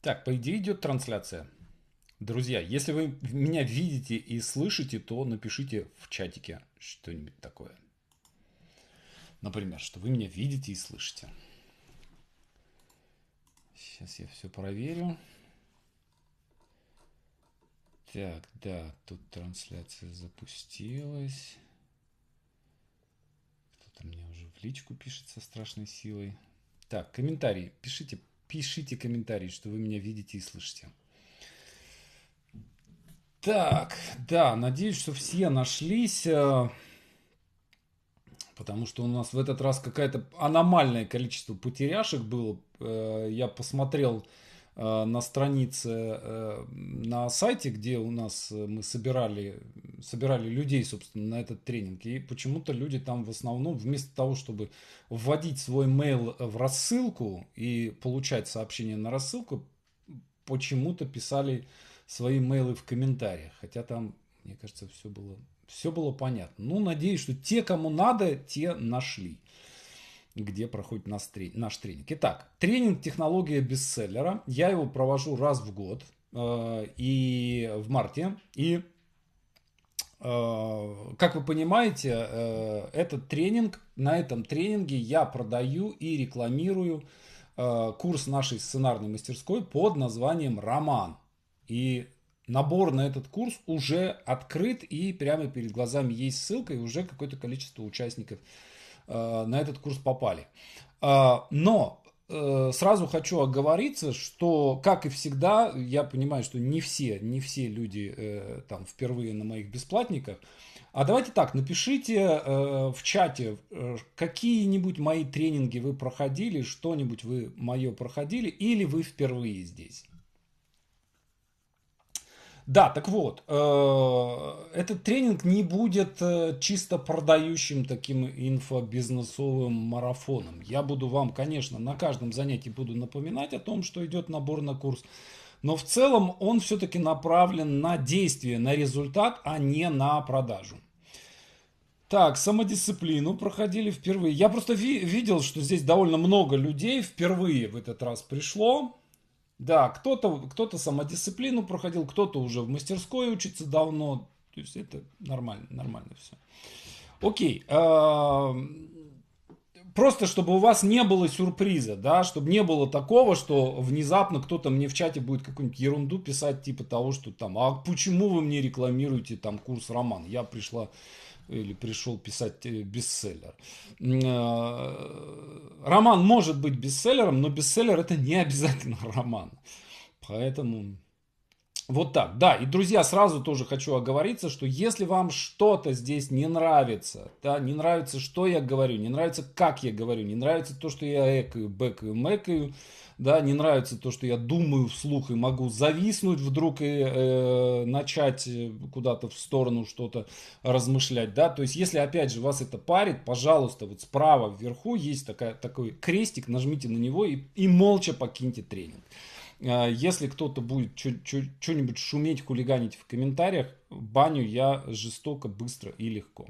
Так, по идее идет трансляция. Друзья, если вы меня видите и слышите, то напишите в чатике что-нибудь такое. Например, что вы меня видите и слышите. Сейчас я все проверю. Так, да, тут трансляция запустилась. Кто-то мне уже в личку пишет со страшной силой. Так, комментарии. Пишите, пишите комментарии, что вы меня видите и слышите. Так, да, надеюсь, что все нашлись, э, потому что у нас в этот раз какое-то аномальное количество потеряшек было. Э, я посмотрел Э, на странице э, на сайте, где у нас э, мы собирали, собирали людей, собственно, на этот тренинг. И почему-то люди там в основном, вместо того, чтобы вводить свой mail в рассылку и получать сообщение на рассылку, почему-то писали свои мейлы в комментариях. Хотя там, мне кажется, все было, все было понятно. Ну, надеюсь, что те, кому надо, те нашли где проходит наш тренинг. Наш тренинг. Итак, тренинг «Технология бестселлера». Я его провожу раз в год э, и в марте. И, э, как вы понимаете, э, этот тренинг, на этом тренинге я продаю и рекламирую э, курс нашей сценарной мастерской под названием «Роман». И набор на этот курс уже открыт, и прямо перед глазами есть ссылка, и уже какое-то количество участников Э, на этот курс попали. Э, но э, сразу хочу оговориться, что, как и всегда, я понимаю, что не все, не все люди там впервые на моих бесплатниках. А давайте так, напишите в чате, какие-нибудь мои тренинги вы проходили, что-нибудь вы мое проходили, или вы впервые здесь. Да, так вот, э, этот тренинг не будет э, чисто продающим таким инфобизнесовым марафоном. Я буду вам, конечно, на каждом занятии буду напоминать о том, что идет набор на курс. Но в целом он все-таки направлен на действие, на результат, а не на продажу. Так, самодисциплину проходили впервые. Я просто ви- видел, что здесь довольно много людей впервые в этот раз пришло. Да, кто-то кто самодисциплину проходил, кто-то уже в мастерской учится давно. То есть это нормально, нормально все. Окей. Эм, просто чтобы у вас не было сюрприза, да, чтобы не было такого, что внезапно кто-то мне в чате будет какую-нибудь ерунду писать, типа того, что там, а почему вы мне рекламируете там курс роман? Я пришла или пришел писать э, бестселлер. Э, роман может быть бестселлером, но бестселлер это не обязательно роман. Поэтому вот так. Да, и, друзья, сразу тоже хочу оговориться, что если вам что-то здесь не нравится, да, не нравится, что я говорю, не нравится, как я говорю, не нравится то, что я экаю, бэкаю, мэкаю, да, не нравится то, что я думаю вслух и могу зависнуть вдруг и э, начать э, куда-то в сторону что-то размышлять, да, то есть если опять же вас это парит, пожалуйста, вот справа вверху есть такая, такой крестик, нажмите на него и, и молча покиньте тренинг. Э, если кто-то будет что-нибудь шуметь, хулиганить в комментариях, баню я жестоко, быстро и легко.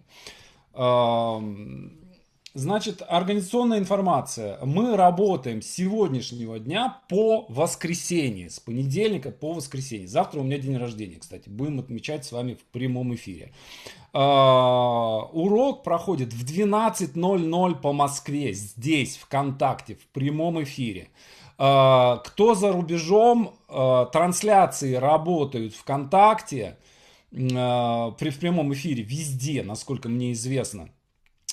Значит, организационная информация. Мы работаем с сегодняшнего дня по воскресенье, с понедельника по воскресенье. Завтра у меня день рождения, кстати. Будем отмечать с вами в прямом эфире. А, урок проходит в 12.00 по Москве, здесь, ВКонтакте, в прямом эфире. А, кто за рубежом, а, трансляции работают ВКонтакте, при в прямом эфире, везде, насколько мне известно –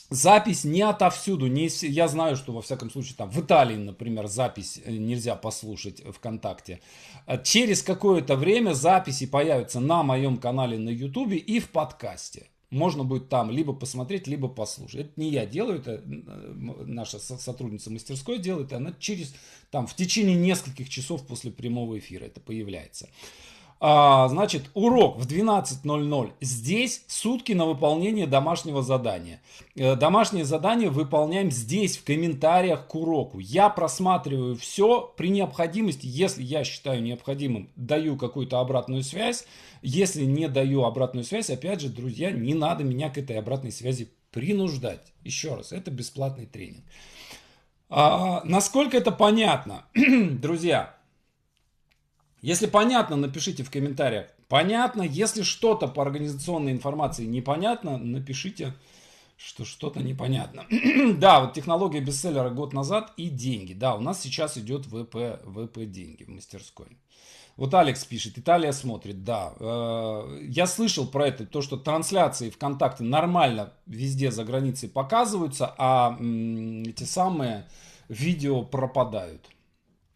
запись не отовсюду. Не, я знаю, что во всяком случае там в Италии, например, запись э, нельзя послушать ВКонтакте. Э, через какое-то время записи появятся на моем канале на Ютубе и в подкасте. Можно будет там либо посмотреть, либо послушать. Это не я делаю, это э, наша сотрудница мастерской делает, и она через, там, в течение нескольких часов после прямого эфира это появляется. А, значит, урок в 12.00. Здесь сутки на выполнение домашнего задания. Э, домашнее задание выполняем здесь, в комментариях к уроку. Я просматриваю все при необходимости. Если я считаю необходимым, даю какую-то обратную связь. Если не даю обратную связь, опять же, друзья, не надо меня к этой обратной связи принуждать. Еще раз, это бесплатный тренинг. А, насколько это понятно, друзья? Если понятно, напишите в комментариях. Понятно. Если что-то по организационной информации непонятно, напишите, что что-то непонятно. да, вот технология бестселлера год назад и деньги. Да, у нас сейчас идет ВП, ВП деньги в мастерской. Вот Алекс пишет, Италия смотрит, да. Э, я слышал про это, то, что трансляции ВКонтакте нормально везде за границей показываются, а м, эти самые видео пропадают.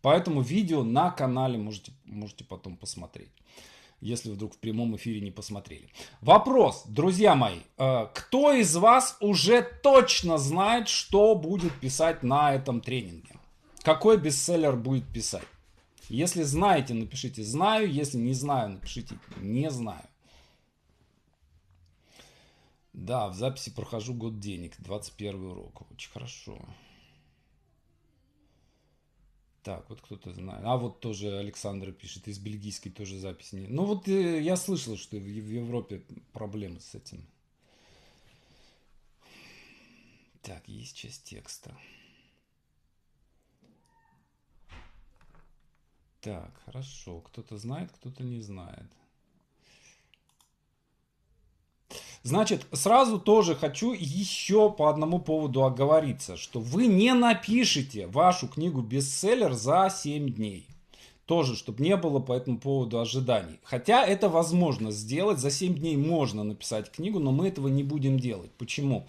Поэтому видео на канале можете, можете потом посмотреть, если вдруг в прямом эфире не посмотрели. Вопрос, друзья мои, э, кто из вас уже точно знает, что будет писать на этом тренинге? Какой бестселлер будет писать? Если знаете, напишите «знаю», если не знаю, напишите «не знаю». Да, в записи прохожу год денег, 21 урок. Очень хорошо. Хорошо. Так, вот кто-то знает. А вот тоже Александр пишет, из бельгийской тоже запись. Не... Ну вот э, я слышал, что в, в Европе проблемы с этим. Так, есть часть текста. Так, хорошо. Кто-то знает, кто-то не знает. Значит, сразу тоже хочу еще по одному поводу оговориться, что вы не напишите вашу книгу бестселлер за 7 дней. Тоже, чтобы не было по этому поводу ожиданий. Хотя это возможно сделать. За 7 дней можно написать книгу, но мы этого не будем делать. Почему?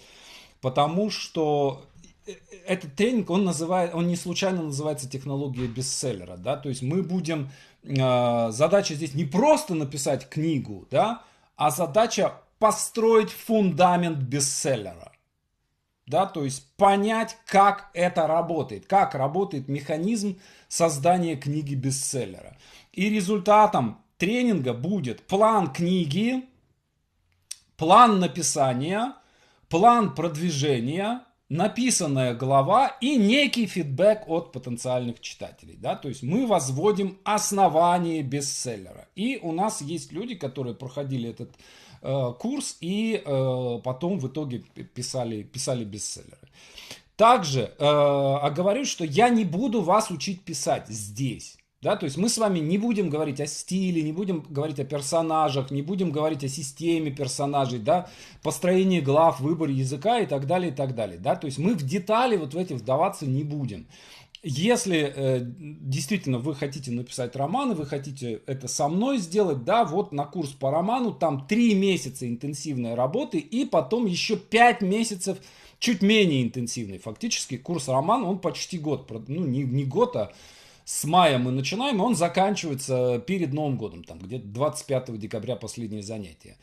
Потому что э, этот тренинг, он, называет, он не случайно называется технология бестселлера. Да? То есть мы будем... Э, задача здесь не просто написать книгу, да, а задача построить фундамент бестселлера. Да, то есть понять, как это работает, как работает механизм создания книги бестселлера. И результатом тренинга будет план книги, план написания, план продвижения, написанная глава и некий фидбэк от потенциальных читателей. Да? То есть мы возводим основание бестселлера. И у нас есть люди, которые проходили этот Э, курс и э, потом в итоге писали, писали бестселлеры. Также э, оговорюсь, что я не буду вас учить писать здесь. Да, то есть мы с вами не будем говорить о стиле, не будем говорить о персонажах, не будем говорить о системе персонажей, да, построении глав, выборе языка и так далее, и так далее. Да, то есть мы в детали вот в эти вдаваться не будем. Если э, действительно вы хотите написать роман, и вы хотите это со мной сделать, да, вот на курс по роману, там 3 месяца интенсивной работы, и потом еще 5 месяцев чуть менее интенсивный. Фактически курс роман, он почти год, ну не, не год, а с мая мы начинаем, и он заканчивается перед Новым годом, там где-то 25 декабря последнее занятие.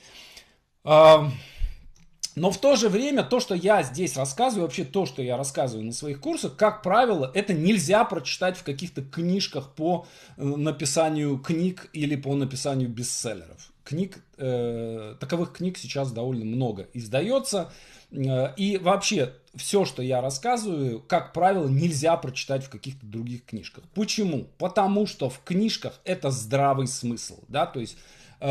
Но в то же время то, что я здесь рассказываю, вообще то, что я рассказываю на своих курсах, как правило, это нельзя прочитать в каких-то книжках по э, написанию книг или по написанию бестселлеров. Книг, э, таковых книг сейчас довольно много издается. Э, и вообще все, что я рассказываю, как правило, нельзя прочитать в каких-то других книжках. Почему? Потому что в книжках это здравый смысл. Да? То есть э,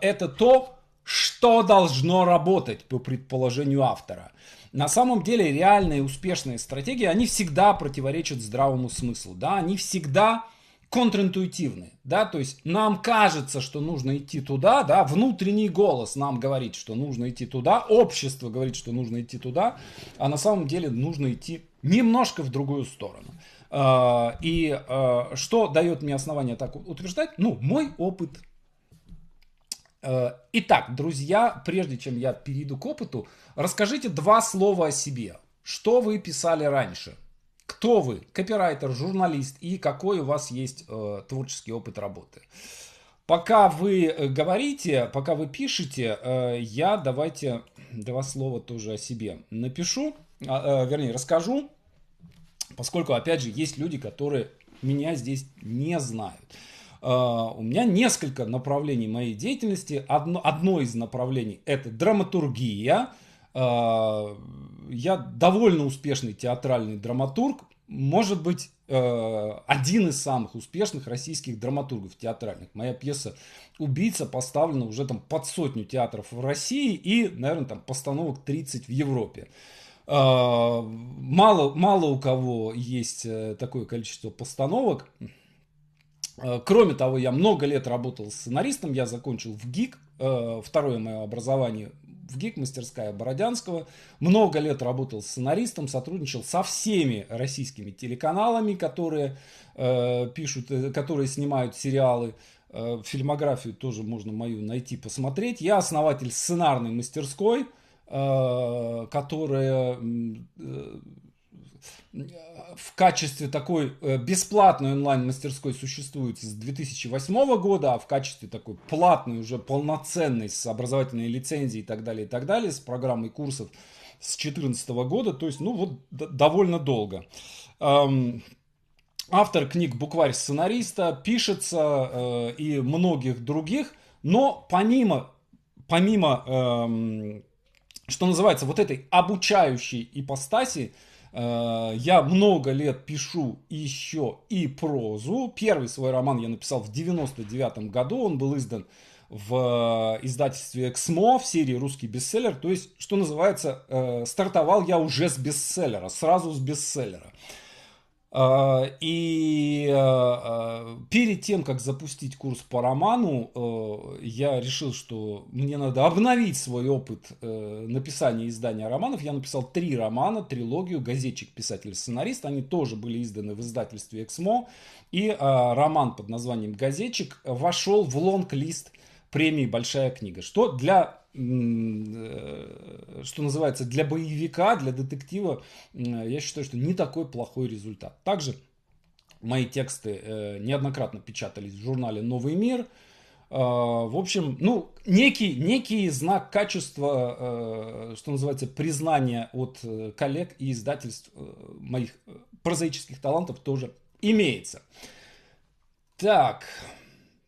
это то, что должно работать по предположению автора. На самом деле реальные успешные стратегии, они всегда противоречат здравому смыслу, да, они всегда контринтуитивны, да, то есть нам кажется, что нужно идти туда, да, внутренний голос нам говорит, что нужно идти туда, общество говорит, что нужно идти туда, а на самом деле нужно идти немножко в другую сторону. А, и а, что дает мне основание так утверждать? Ну, мой опыт – Э, итак, друзья, прежде чем я перейду к опыту, расскажите два слова о себе. Что вы писали раньше? Кто вы? Копирайтер, журналист и какой у вас есть э, творческий опыт работы? Пока вы э, говорите, пока вы пишете, э, я давайте два слова тоже о себе напишу, а, э, вернее расскажу, поскольку опять же есть люди, которые меня здесь не знают. А, у меня несколько направлений моей деятельности. Одно, одно из направлений это драматургия. А, я довольно успешный театральный драматург. Может быть, э, один из самых успешных российских драматургов театральных. Моя пьеса «Убийца» поставлена уже там под сотню театров в России и, наверное, там постановок 30 в Европе. А, мало, мало у кого есть э, такое количество постановок. Э, кроме того, я много лет работал сценаристом, я закончил в ГИК, э, второе мое образование в ГИК, мастерская Бородянского. Много лет работал сценаристом, сотрудничал со всеми российскими телеканалами, которые э, пишут, которые снимают сериалы. Фильмографию тоже можно мою найти, посмотреть. Я основатель сценарной мастерской, которая качестве такой э, бесплатной онлайн-мастерской существует с 2008 года, а в качестве такой платной, уже полноценной, с образовательной лицензией и так далее, и так далее, с программой курсов с 2014 года, то есть, ну вот, довольно долго. Эм, автор книг «Букварь сценариста» пишется э, и многих других, но помимо, помимо эм, что называется, вот этой обучающей ипостаси, Э, я много лет пишу еще и прозу. Первый свой роман я написал в 99 году. Он был издан в э, издательстве «Эксмо» в серии «Русский бестселлер». То есть, что называется, э, стартовал я уже с бестселлера, сразу с бестселлера. А, и а, а, перед тем, как запустить курс по роману, э, я решил, что мне надо обновить свой опыт э, написания и издания романов. Я написал три романа, трилогию «Газетчик, писатель, сценарист». Они тоже были изданы в издательстве «Эксмо». И роман под названием «Газетчик» вошел в лонг-лист премии «Большая книга», что для Э, что называется, для боевика, для детектива, э, я считаю, что не такой плохой результат. Также мои тексты э, неоднократно печатались в журнале «Новый мир», а, в общем, ну, некий, некий знак качества, что называется, признания от коллег и издательств моих прозаических талантов тоже имеется. Так,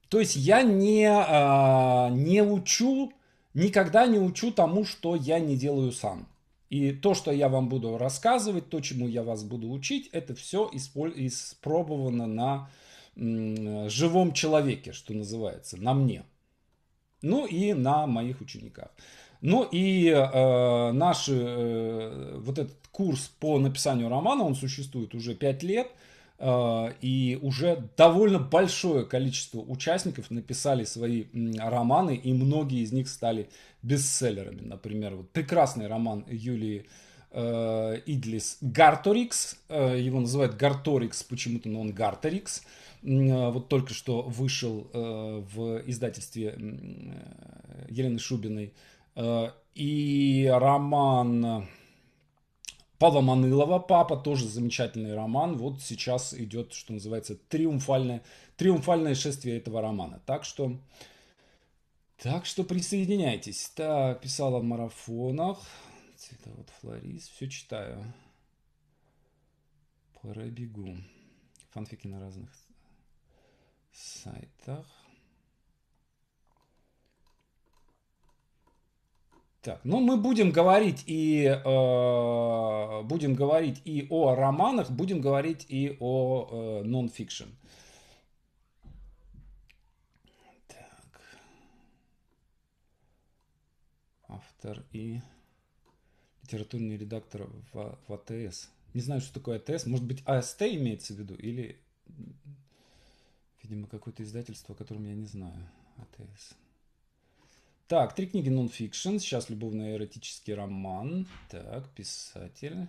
то есть я не, а, не учу Никогда не учу тому, что я не делаю сам. И то, что я вам буду рассказывать, то, чему я вас буду учить, это все испробовано на живом человеке, что называется, на мне. Ну и на моих учениках. Ну и э, наш э, вот этот курс по написанию романа, он существует уже 5 лет. Э, и уже довольно большое количество участников написали свои романы, и многие из них стали бестселлерами. Например, вот прекрасный роман Юлии э, Идлис Гарторикс, э, его называют Гарторикс, почему-то, но он Гарторикс, вот только что вышел в издательстве Елены Шубиной, и роман Павла Манылова «Папа» тоже замечательный роман. Вот сейчас идет, что называется, триумфальное, триумфальное шествие этого романа. Так что, так что присоединяйтесь. Так, писал о марафонах. Это вот Флорис. Все читаю. Пробегу. Фанфики на разных сайтах. Так, ну мы будем говорить и э, будем говорить и о романах, будем говорить и о э, нон-фикшн. Так. Автор и литературный редактор в, в АТС. Не знаю, что такое АТС. Может быть, АСТ имеется в виду или, видимо, какое-то издательство, о котором я не знаю. АТС. Так, три книги нонфикшн. Сейчас любовно-эротический роман. Так, писатель.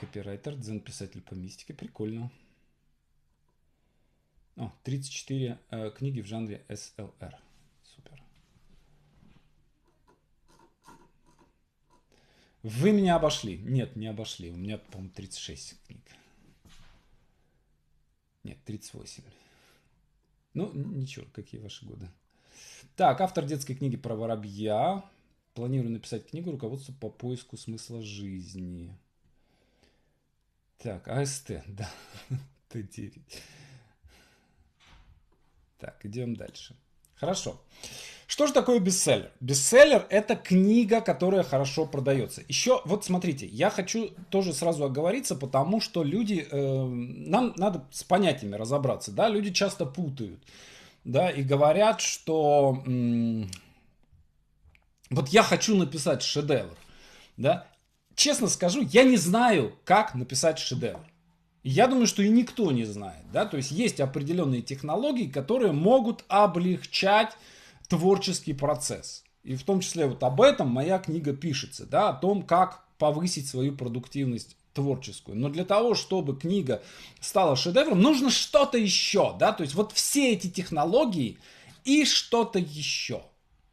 Копирайтер, дзен-писатель по мистике. Прикольно. О, 34 э, книги в жанре SLR. Супер. Вы меня обошли. Нет, не обошли. У меня, по-моему, 36 книг. Нет, 38. Ну, ничего, какие ваши годы. Так, автор детской книги про воробья. Планирую написать книгу руководство по поиску смысла жизни. Так, АСТ, да. Т9. Так, идем дальше. Хорошо. Что же такое бестселлер? Бестселлер – это книга, которая хорошо продается. Еще, вот смотрите, я хочу тоже сразу оговориться, потому что люди, э, нам надо с понятиями разобраться, да, люди часто путают да, и говорят, что вот я хочу написать шедевр, да, честно скажу, я не знаю, как написать шедевр. Я думаю, что и никто не знает, да, то есть есть определенные технологии, которые могут облегчать творческий процесс. И в том числе вот об этом моя книга пишется, да, о том, как повысить свою продуктивность творческую. Но для того, чтобы книга стала шедевром, нужно что-то еще, да, то есть вот все эти технологии и что-то еще.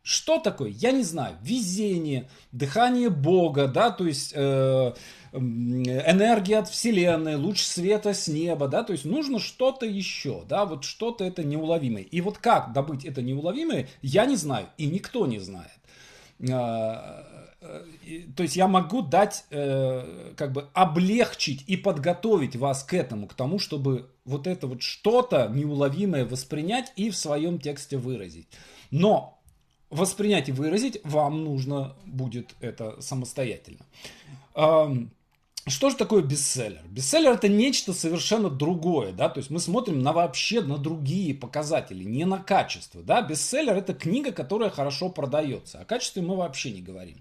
Что такое? Я не знаю. Везение, дыхание Бога, да, то есть э, энергия от Вселенной, луч света с неба, да, то есть нужно что-то еще, да, вот что-то это неуловимое. И вот как добыть это неуловимое, я не знаю, и никто не знает а, то есть я могу дать, э, как бы облегчить и подготовить вас к этому, к тому, чтобы вот это вот что-то неуловимое воспринять и в своем тексте выразить. Но воспринять и выразить вам нужно будет это самостоятельно. что же такое бестселлер? Бестселлер это нечто совершенно другое, да, то есть мы смотрим на вообще на другие показатели, не на качество, да. Бестселлер это книга, которая хорошо продается, о качестве мы вообще не говорим.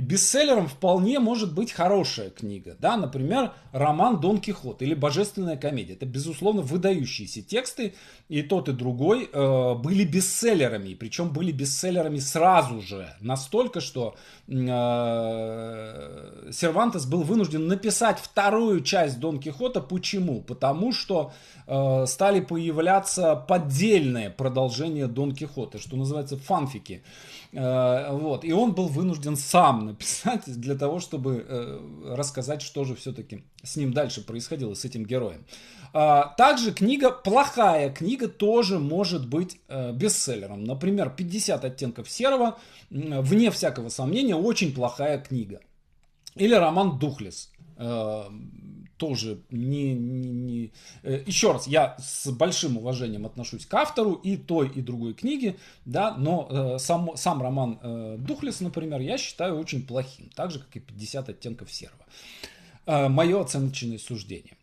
И бестселлером вполне может быть хорошая книга. Да? Например, роман «Дон Кихот» или «Божественная комедия». Это, безусловно, выдающиеся тексты. И тот, и другой э, были бестселлерами. Причем были бестселлерами сразу же. Настолько, что э, Сервантес был вынужден написать вторую часть «Дон Кихота». Почему? Потому что э, стали появляться поддельные продолжения «Дон Кихота», что называется фанфики. Э, вот. И он был вынужден сам написать для того, чтобы э, рассказать, что же все-таки с ним дальше происходило, с этим героем. А, также книга, плохая книга, тоже может быть э, бестселлером. Например, 50 оттенков серого, вне всякого сомнения, очень плохая книга. Или роман Духлес тоже не, не, не... Э, еще раз, я с большим уважением отношусь к автору и той, и другой книги, да, но э, сам, сам роман э, Духлес, например, я считаю очень плохим, так же, как и 50 оттенков серого. Э, мое оценочное суждение.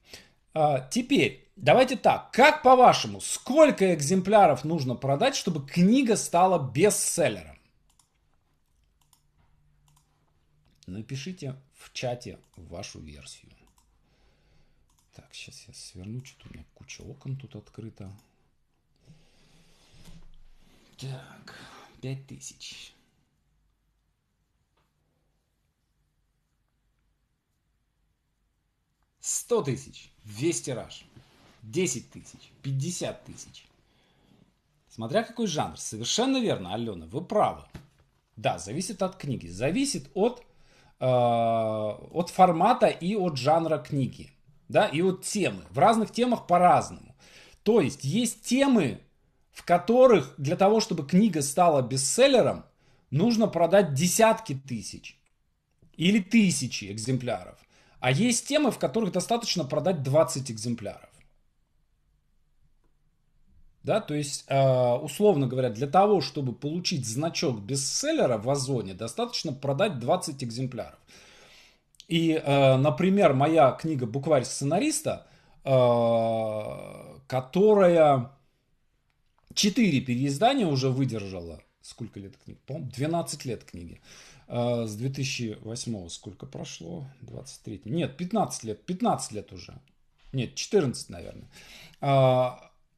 Э, теперь, давайте так, как по-вашему, сколько экземпляров нужно продать, чтобы книга стала бестселлером? Напишите в чате вашу версию. Так, сейчас я сверну, что-то у меня куча окон тут открыто. Так, 5000. Сто тысяч, весь тираж, десять тысяч, пятьдесят тысяч. Смотря какой жанр. Совершенно верно, Алена, вы правы. Да, зависит от книги. Зависит от, э, от формата и от жанра книги да, и вот темы. В разных темах по-разному. То есть есть темы, в которых для того, чтобы книга стала бестселлером, нужно продать десятки тысяч или тысячи экземпляров. А есть темы, в которых достаточно продать 20 экземпляров. Да, то есть, э, условно говоря, для того, чтобы получить значок бестселлера в Озоне, достаточно продать 20 экземпляров. И, э, например, моя книга «Букварь сценариста», э, которая четыре переиздания уже выдержала. Сколько лет книги? По-моему, 12 лет книги. Э, с 2008 сколько прошло? 23. Нет, 15 лет. 15 лет уже. Нет, 14, наверное.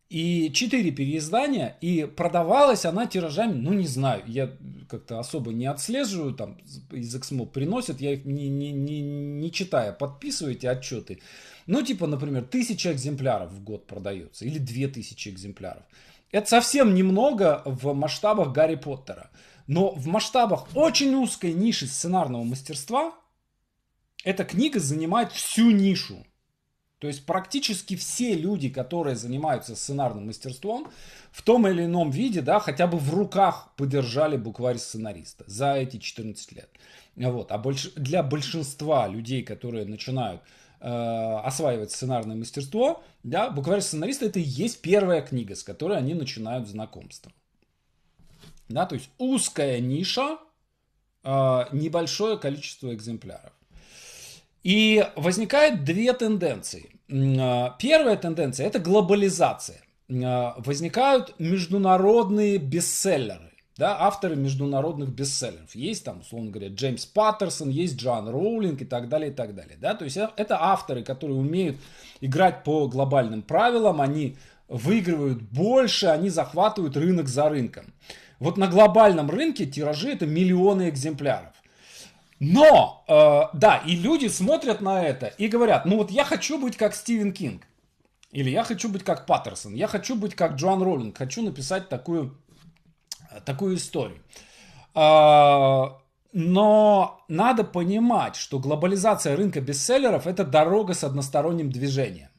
И четыре переиздания, и продавалась она тиражами, ну не знаю, я как-то особо не отслеживаю, там из Эксмо приносят, я их не, не, не, не читая, подписывайте отчеты. Ну типа, например, тысяча экземпляров в год продается, или две тысячи экземпляров. Это совсем немного в масштабах Гарри Поттера. Но в масштабах очень узкой ниши сценарного мастерства эта книга занимает всю нишу. То есть практически все люди, которые занимаются сценарным мастерством, в том или ином виде, да, хотя бы в руках подержали букварь сценариста за эти 14 лет. Вот. А больш... для большинства людей, которые начинают э, осваивать сценарное мастерство, да, букварь сценариста это и есть первая книга, с которой они начинают знакомство. Да, то есть узкая ниша, э, небольшое количество экземпляров. И возникают две тенденции. А, первая тенденция – это глобализация. А, возникают международные бестселлеры, да, авторы международных бестселлеров. Есть там, условно говоря, Джеймс Паттерсон, есть Джон Роулинг и так далее, и так далее. Да? То есть э, это авторы, которые умеют играть по глобальным правилам, они выигрывают больше, они захватывают рынок за рынком. Вот на глобальном рынке тиражи это миллионы экземпляров. Но, э, да, и люди смотрят на это и говорят, ну вот я хочу быть как Стивен Кинг. Или я хочу быть как Паттерсон, я хочу быть как Джоан Роллинг, хочу написать такую, такую историю. Э, но надо понимать, что глобализация рынка бестселлеров – это дорога с односторонним движением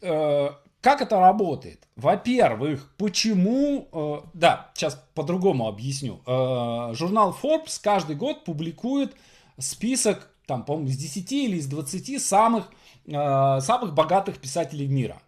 э, как это работает? Во-первых, почему... Э, да, сейчас по-другому объясню. Э, журнал Forbes каждый год публикует список, там, по-моему, из 10 или из 20 самых, э, самых богатых писателей мира.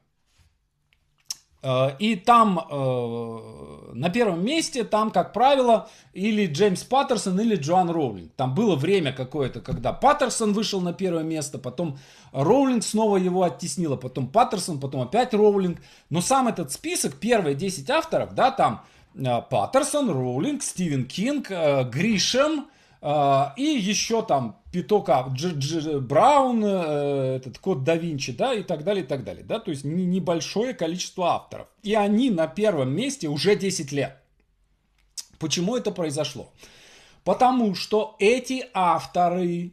Э, и там э, на первом месте, там, как правило, или Джеймс Паттерсон, или Джоан Роулинг. Там было время какое-то, когда Паттерсон вышел на первое место, потом Роулинг снова его оттеснила, потом Паттерсон, потом опять Роулинг. Но сам этот список, первые 10 авторов, да, там э, Паттерсон, Роулинг, Стивен Кинг, Гришем – а, и еще там Питока, Дж, Дж, Браун, э, этот Код да Винчи, да, и так далее, и так далее, да, то есть небольшое количество авторов. И они на первом месте уже 10 лет. Почему это произошло? Потому что эти авторы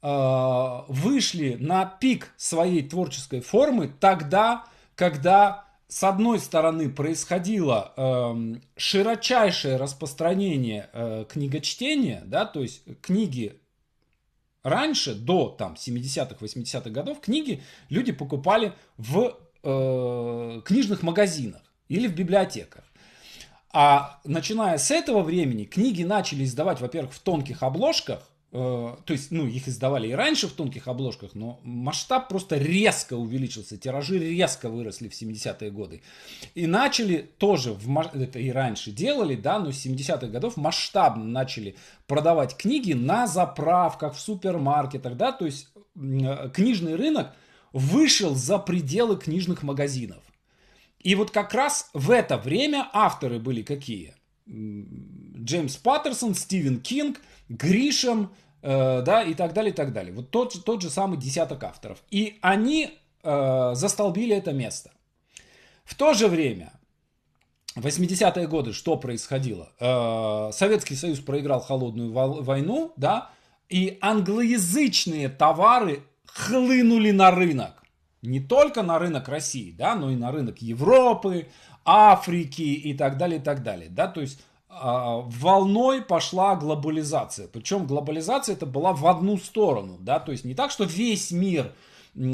э, вышли на пик своей творческой формы тогда, когда с одной стороны происходило э, широчайшее распространение э, книгочтения, да, то есть книги раньше, до там 70-х, 80-х годов, книги люди покупали в э, книжных магазинах или в библиотеках. А начиная с этого времени книги начали издавать, во-первых, в тонких обложках, Э, то есть, ну, их издавали и раньше в тонких обложках, но масштаб просто резко увеличился, тиражи резко выросли в 70-е годы. И начали тоже, в, это и раньше делали, да, но с 70-х годов масштабно начали продавать книги на заправках, в супермаркетах, да, то есть э, книжный рынок вышел за пределы книжных магазинов. И вот как раз в это время авторы были какие? Джеймс Паттерсон, Стивен Кинг – Гришем, э, да, и так далее, и так далее. Вот тот, тот же самый десяток авторов. И они э, застолбили это место. В то же время, 80-е годы, что происходило? Э, Советский Союз проиграл холодную войну, да, и англоязычные товары хлынули на рынок. Не только на рынок России, да, но и на рынок Европы, Африки и так далее, и так далее. Да? То есть а, волной пошла глобализация. Причем глобализация это была в одну сторону, да, то есть не так, что весь мир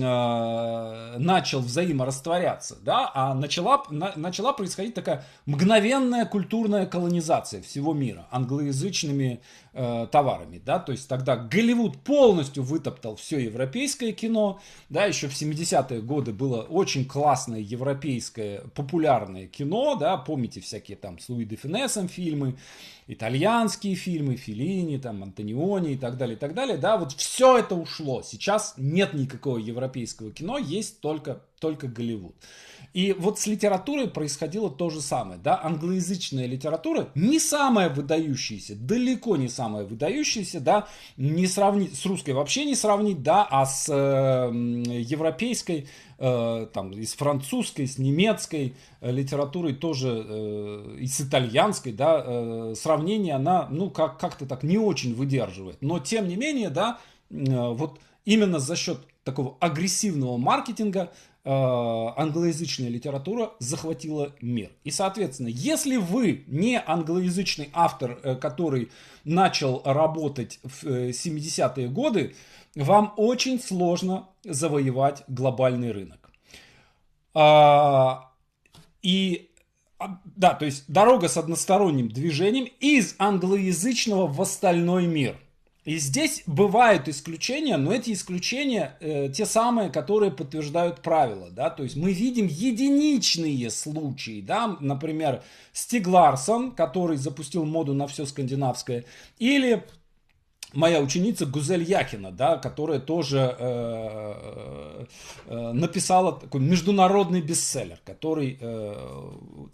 а, начал взаиморастворяться, да, а начала, на, начала происходить такая мгновенная культурная колонизация всего мира англоязычными э, товарами, да, то есть тогда Голливуд полностью вытоптал все европейское кино, да, еще в 70-е годы было очень классное европейское популярное кино, да, помните всякие там с Луи де Финесом фильмы, итальянские фильмы, Филини, там, Антониони и так далее, и так далее, да, вот все это ушло. Сейчас нет никакого европейского кино, есть только, только Голливуд. И вот с литературой происходило то же самое. Да? Англоязычная литература не самая выдающаяся, далеко не самая выдающаяся, да, не сравнить, с русской вообще не сравнить, да, а с э, европейской, э, там, и с французской, с немецкой э, литературой тоже, э, и с итальянской, да, э, сравнение она, ну, как, как-то так не очень выдерживает. Но, тем не менее, да, э, вот именно за счет такого агрессивного маркетинга а, англоязычная литература захватила мир. И, соответственно, если вы не англоязычный автор, э, который начал работать в 70-е э, годы, вам очень сложно завоевать глобальный рынок. А, и а, да, то есть дорога с односторонним движением из англоязычного в остальной мир. И здесь бывают исключения, но эти исключения э, те самые, которые подтверждают правила, да, то есть мы видим единичные случаи, да, например, Стиг Ларсон, который запустил моду на все скандинавское, или моя ученица Гузель Якина, да, которая тоже э, э, э, написала такой международный бестселлер, который э,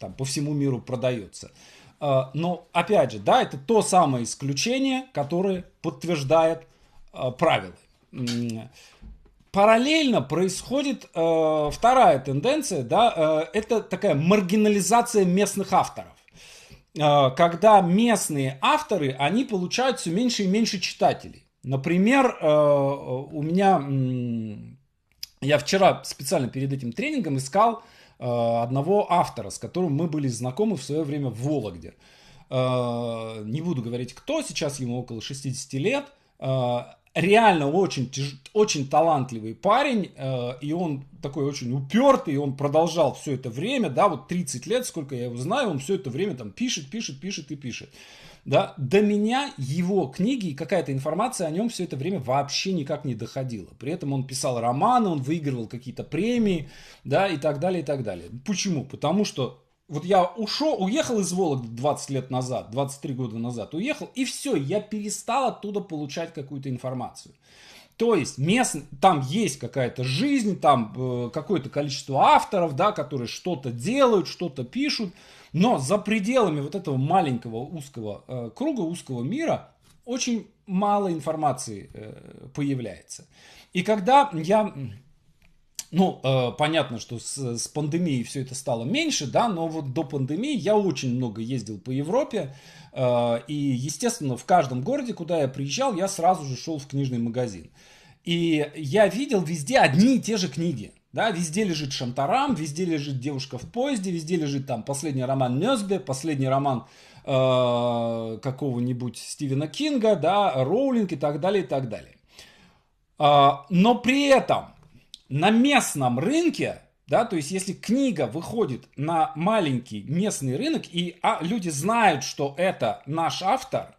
там по всему миру продается. А, Но ну, опять же, да, это то самое исключение, которое подтверждает а, правила. Параллельно происходит а, вторая тенденция, да, это такая маргинализация местных авторов когда местные авторы, они получают все меньше и меньше читателей. Например, у меня, я вчера специально перед этим тренингом искал Э, одного автора, с которым мы были знакомы в свое время в Вологде. Э, не буду говорить кто, сейчас ему около 60 лет. Э, реально очень, очень талантливый парень, и он такой очень упертый, и он продолжал все это время, да, вот 30 лет, сколько я его знаю, он все это время там пишет, пишет, пишет и пишет да, до меня его книги и какая-то информация о нем все это время вообще никак не доходила. При этом он писал романы, он выигрывал какие-то премии, да, и так далее, и так далее. Почему? Потому что вот я ушел, уехал из Вологды 20 лет назад, 23 года назад, уехал, и все, я перестал оттуда получать какую-то информацию. То есть мест, там есть какая-то жизнь, там э, какое-то количество авторов, да, которые что-то делают, что-то пишут. Но за пределами вот этого маленького узкого э, круга, узкого мира, очень мало информации э, появляется. И когда я ну, э, понятно, что с, с пандемией все это стало меньше, да, но вот до пандемии я очень много ездил по Европе, э, и, естественно, в каждом городе, куда я приезжал, я сразу же шел в книжный магазин. И я видел везде одни и те же книги. Да, везде лежит Шантарам, везде лежит девушка в поезде, везде лежит там последний роман Незбе, последний роман э, какого-нибудь Стивена Кинга, да, Роулинг и так далее, и так далее. Э, но при этом на местном рынке, да, то есть если книга выходит на маленький местный рынок, и а, люди знают, что это наш автор,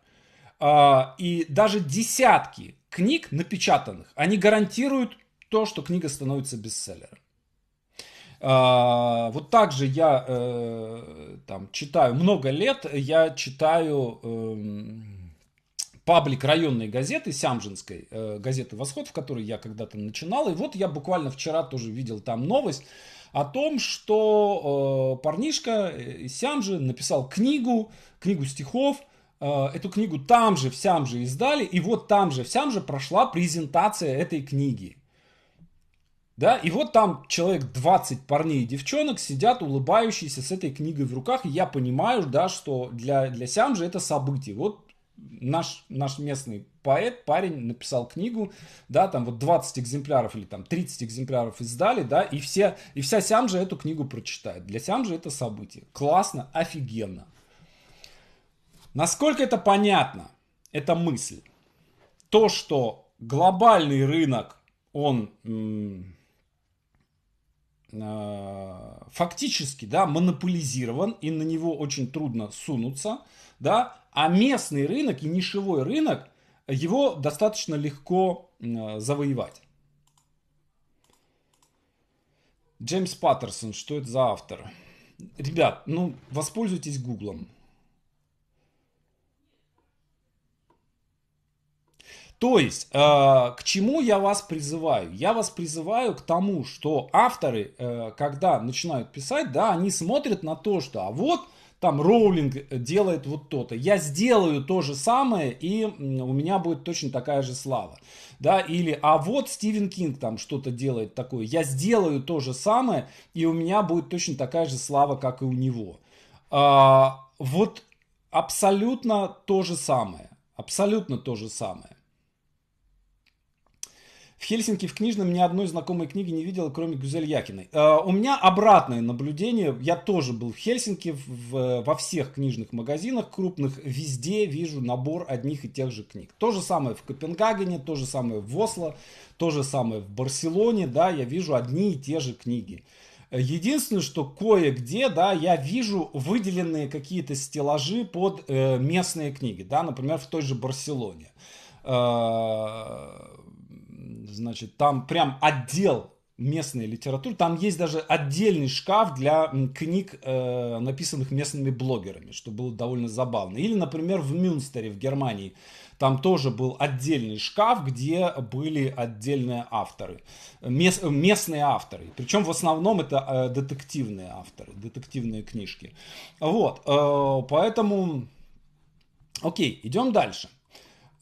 э, и даже десятки книг напечатанных, они гарантируют то, что книга становится бестселлером. А, вот так же я э, там читаю много лет, я читаю эм, паблик районной газеты Сямжинской, э, газеты «Восход», в которой я когда-то начинал. И вот я буквально вчера тоже видел там новость о том, что э, парнишка из Сямжи написал книгу, книгу стихов, Эту книгу там же, в Сямже издали, и вот там же, в Сямже прошла презентация этой книги. Да, и вот там человек 20 парней и девчонок сидят улыбающиеся с этой книгой в руках. И я понимаю, да, что для, для Сямжи это событие. Вот наш, наш местный поэт, парень написал книгу, да, там вот 20 экземпляров или там 30 экземпляров издали, да, и, все, и вся Сямжа эту книгу прочитает. Для Сямжи это событие. Классно, офигенно. Насколько это понятно, эта мысль. То, что глобальный рынок, он Э, фактически да, монополизирован, и на него очень трудно сунуться, да, а местный рынок и нишевой рынок, его достаточно легко э, завоевать. Джеймс Паттерсон, что это за автор? Ребят, ну, воспользуйтесь Гуглом. То есть, э, к чему я вас призываю? Я вас призываю к тому, что авторы, э, когда начинают писать, да, они смотрят на то, что, а вот там Роулинг делает вот то-то, я сделаю то же самое, и у меня будет точно такая же слава. Да, или, а вот Стивен Кинг там что-то делает такое, я сделаю то же самое, и у меня будет точно такая же слава, как и у него. Э, вот абсолютно то же самое. Абсолютно то же самое. В Хельсинки в книжном ни одной знакомой книги не видел, кроме Гюзель Якиной. Э, у меня обратное наблюдение. Я тоже был в Хельсинки, в, во всех книжных магазинах крупных. Везде вижу набор одних и тех же книг. То же самое в Копенгагене, то же самое в Осло, то же самое в Барселоне. Да, я вижу одни и те же книги. Единственное, что кое-где, да, я вижу выделенные какие-то стеллажи под э, местные книги, да, например, в той же Барселоне. Э, значит, там прям отдел местной литературы. Там есть даже отдельный шкаф для книг, э, написанных местными блогерами, что было довольно забавно. Или, например, в Мюнстере в Германии. Там тоже был отдельный шкаф, где были отдельные авторы, мест, местные авторы. Причем в основном это э, детективные авторы, детективные книжки. Вот, э, поэтому... Окей, идем дальше.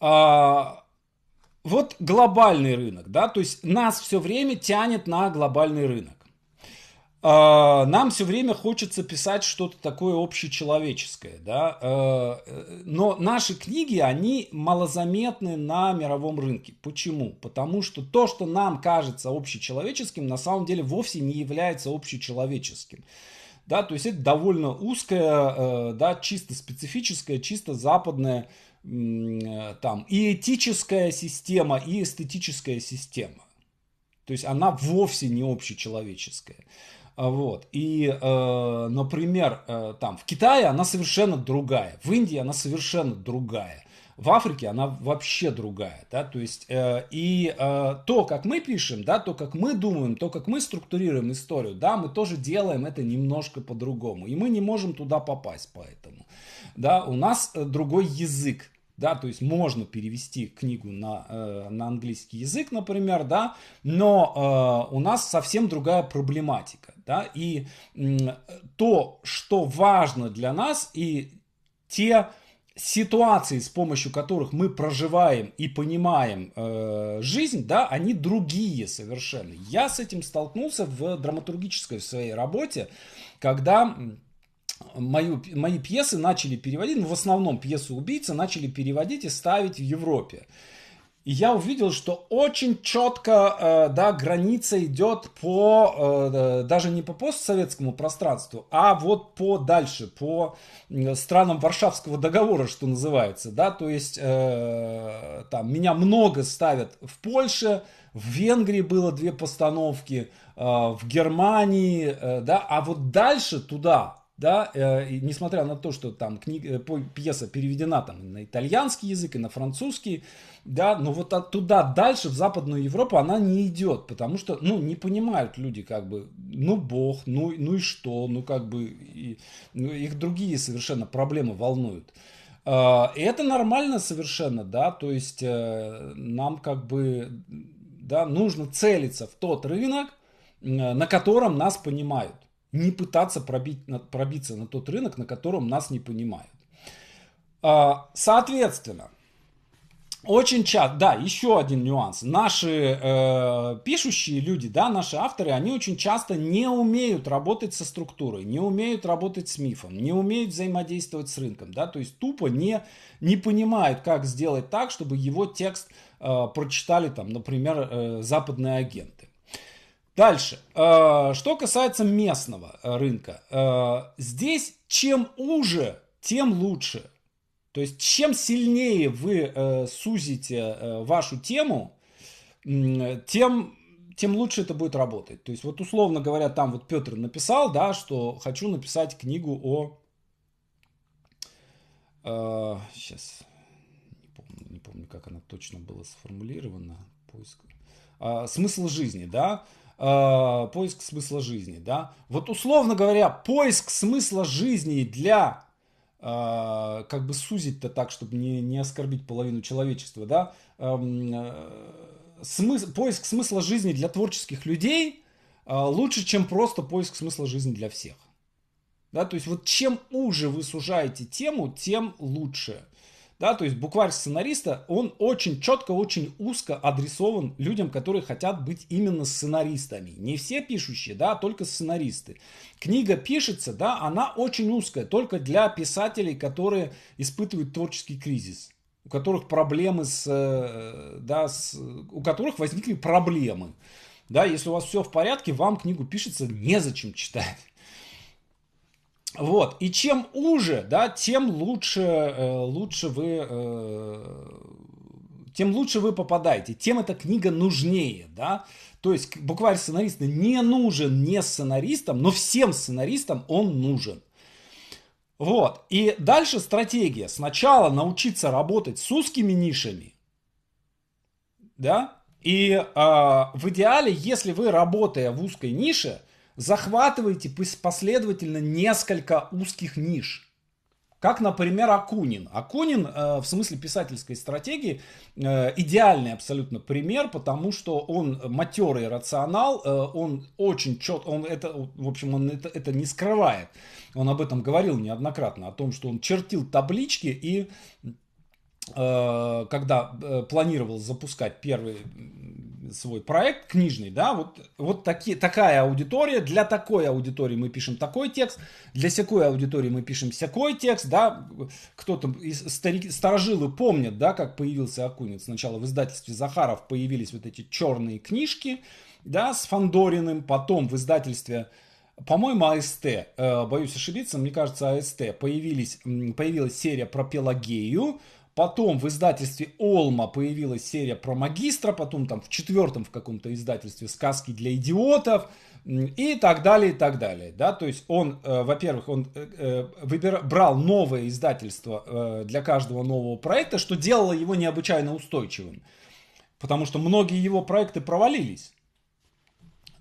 Э, вот глобальный рынок, да, то есть нас все время тянет на глобальный рынок. А, нам все время хочется писать что-то такое общечеловеческое, да, э, но наши книги, они малозаметны на мировом рынке. Почему? Потому что то, что нам кажется общечеловеческим, на самом деле вовсе не является общечеловеческим. Да, то есть это довольно узкая, э, да, чисто специфическая, чисто западная Э, там и этическая система, и эстетическая система. То есть она вовсе не общечеловеческая. А вот. И, э, например, э, там в Китае она совершенно другая, в Индии она совершенно другая, в Африке она вообще другая, да, то есть э, и э, то, как мы пишем, да, то, как мы думаем, то, как мы структурируем историю, да, мы тоже делаем это немножко по-другому, и мы не можем туда попасть поэтому да, у нас э, другой язык, да, то есть можно перевести книгу на, э, на английский язык, например, да, но э, у нас совсем другая проблематика, да, и э, то, что важно для нас, и те ситуации, с помощью которых мы проживаем и понимаем э, жизнь, да, они другие совершенно. Я с этим столкнулся в драматургической своей работе, когда мою, мои пьесы начали переводить, ну, в основном пьесу «Убийца» начали переводить и ставить в Европе. И я увидел, что очень четко э, да, граница идет по, э, даже не по постсоветскому пространству, а вот по дальше, по странам Варшавского договора, что называется. Да? То есть э, там, меня много ставят в Польше, в Венгрии было две постановки, э, в Германии, э, да, а вот дальше туда, да, э, несмотря на то, что там книга, э, пьеса переведена там на итальянский язык и на французский, да, но вот оттуда дальше в Западную Европу она не идет, потому что, ну, не понимают люди как бы, ну, бог, ну, ну и что, ну, как бы, и, ну, их другие совершенно проблемы волнуют. А, и это нормально совершенно, да, то есть э, нам как бы, да, нужно целиться в тот рынок, э, на котором нас понимают не пытаться пробить, пробиться на тот рынок, на котором нас не понимают. А, соответственно, очень часто, да, еще один нюанс. Наши э, пишущие люди, да, наши авторы, они очень часто не умеют работать со структурой, не умеют работать с мифом, не умеют взаимодействовать с рынком, да, то есть тупо не, не понимают, как сделать так, чтобы его текст э, прочитали там, например, э, западный агент. Дальше. Э, что касается местного э, рынка. Э, здесь чем уже, тем лучше. То есть чем сильнее вы сузите вашу тему, тем тем лучше это будет работать. То есть, вот условно говоря, там вот Петр написал, да, что хочу написать книгу о... Э, сейчас, не помню, не помню, как она точно была сформулирована. Поиск. Э, смысл жизни, да э, поиск смысла жизни, да. Вот условно говоря, поиск смысла жизни для, э, как бы сузить-то так, чтобы не, не оскорбить половину человечества, да, эм, э, э, смысл, поиск смысла жизни для творческих людей э, лучше, чем просто поиск смысла жизни для всех. Да, то есть вот чем уже вы сужаете тему, тем лучше да, то есть букварь сценариста, он очень четко, очень узко адресован людям, которые хотят быть именно сценаристами. Не все пишущие, да, а только сценаристы. Книга пишется, да, она очень узкая, только для писателей, которые испытывают творческий кризис у которых проблемы с, э, да, с, у которых возникли проблемы. Да, если у вас все в порядке, вам книгу пишется незачем читать. Вот, и чем уже, да, тем лучше, э, лучше вы, э, тем лучше вы попадаете, тем эта книга нужнее, да. То есть букварь сценариста не нужен не сценаристам, но всем сценаристам он нужен. Вот, и дальше стратегия. Сначала научиться работать с узкими нишами, да, и э, в идеале, если вы работая в узкой нише, захватываете последовательно несколько узких ниш. Как, например, Акунин. Акунин э, в смысле писательской стратегии э, идеальный абсолютно пример, потому что он матерый рационал, э, он очень чет, он это, в общем, он это, это не скрывает. Он об этом говорил неоднократно, о том, что он чертил таблички и Э, когда э, планировал запускать первый свой проект книжный, да, вот, вот таки, такая аудитория, для такой аудитории мы пишем такой текст, для секой аудитории мы пишем секой текст, да, кто-то, старики, старожилы помнят, да, как появился Акунин, сначала в издательстве Захаров появились вот эти черные книжки, да, с Фандориным, потом в издательстве по-моему, АСТ, э, боюсь ошибиться, мне кажется, АСТ, появились, появилась серия про Пелагею, Потом в издательстве Олма появилась серия про магистра, потом там в четвертом в каком-то издательстве сказки для идиотов и так далее, и так далее. Да? То есть он, э, во-первых, он э, э выбирал, брал новое издательство э, для каждого нового проекта, что делало его необычайно устойчивым. Потому что многие его проекты провалились.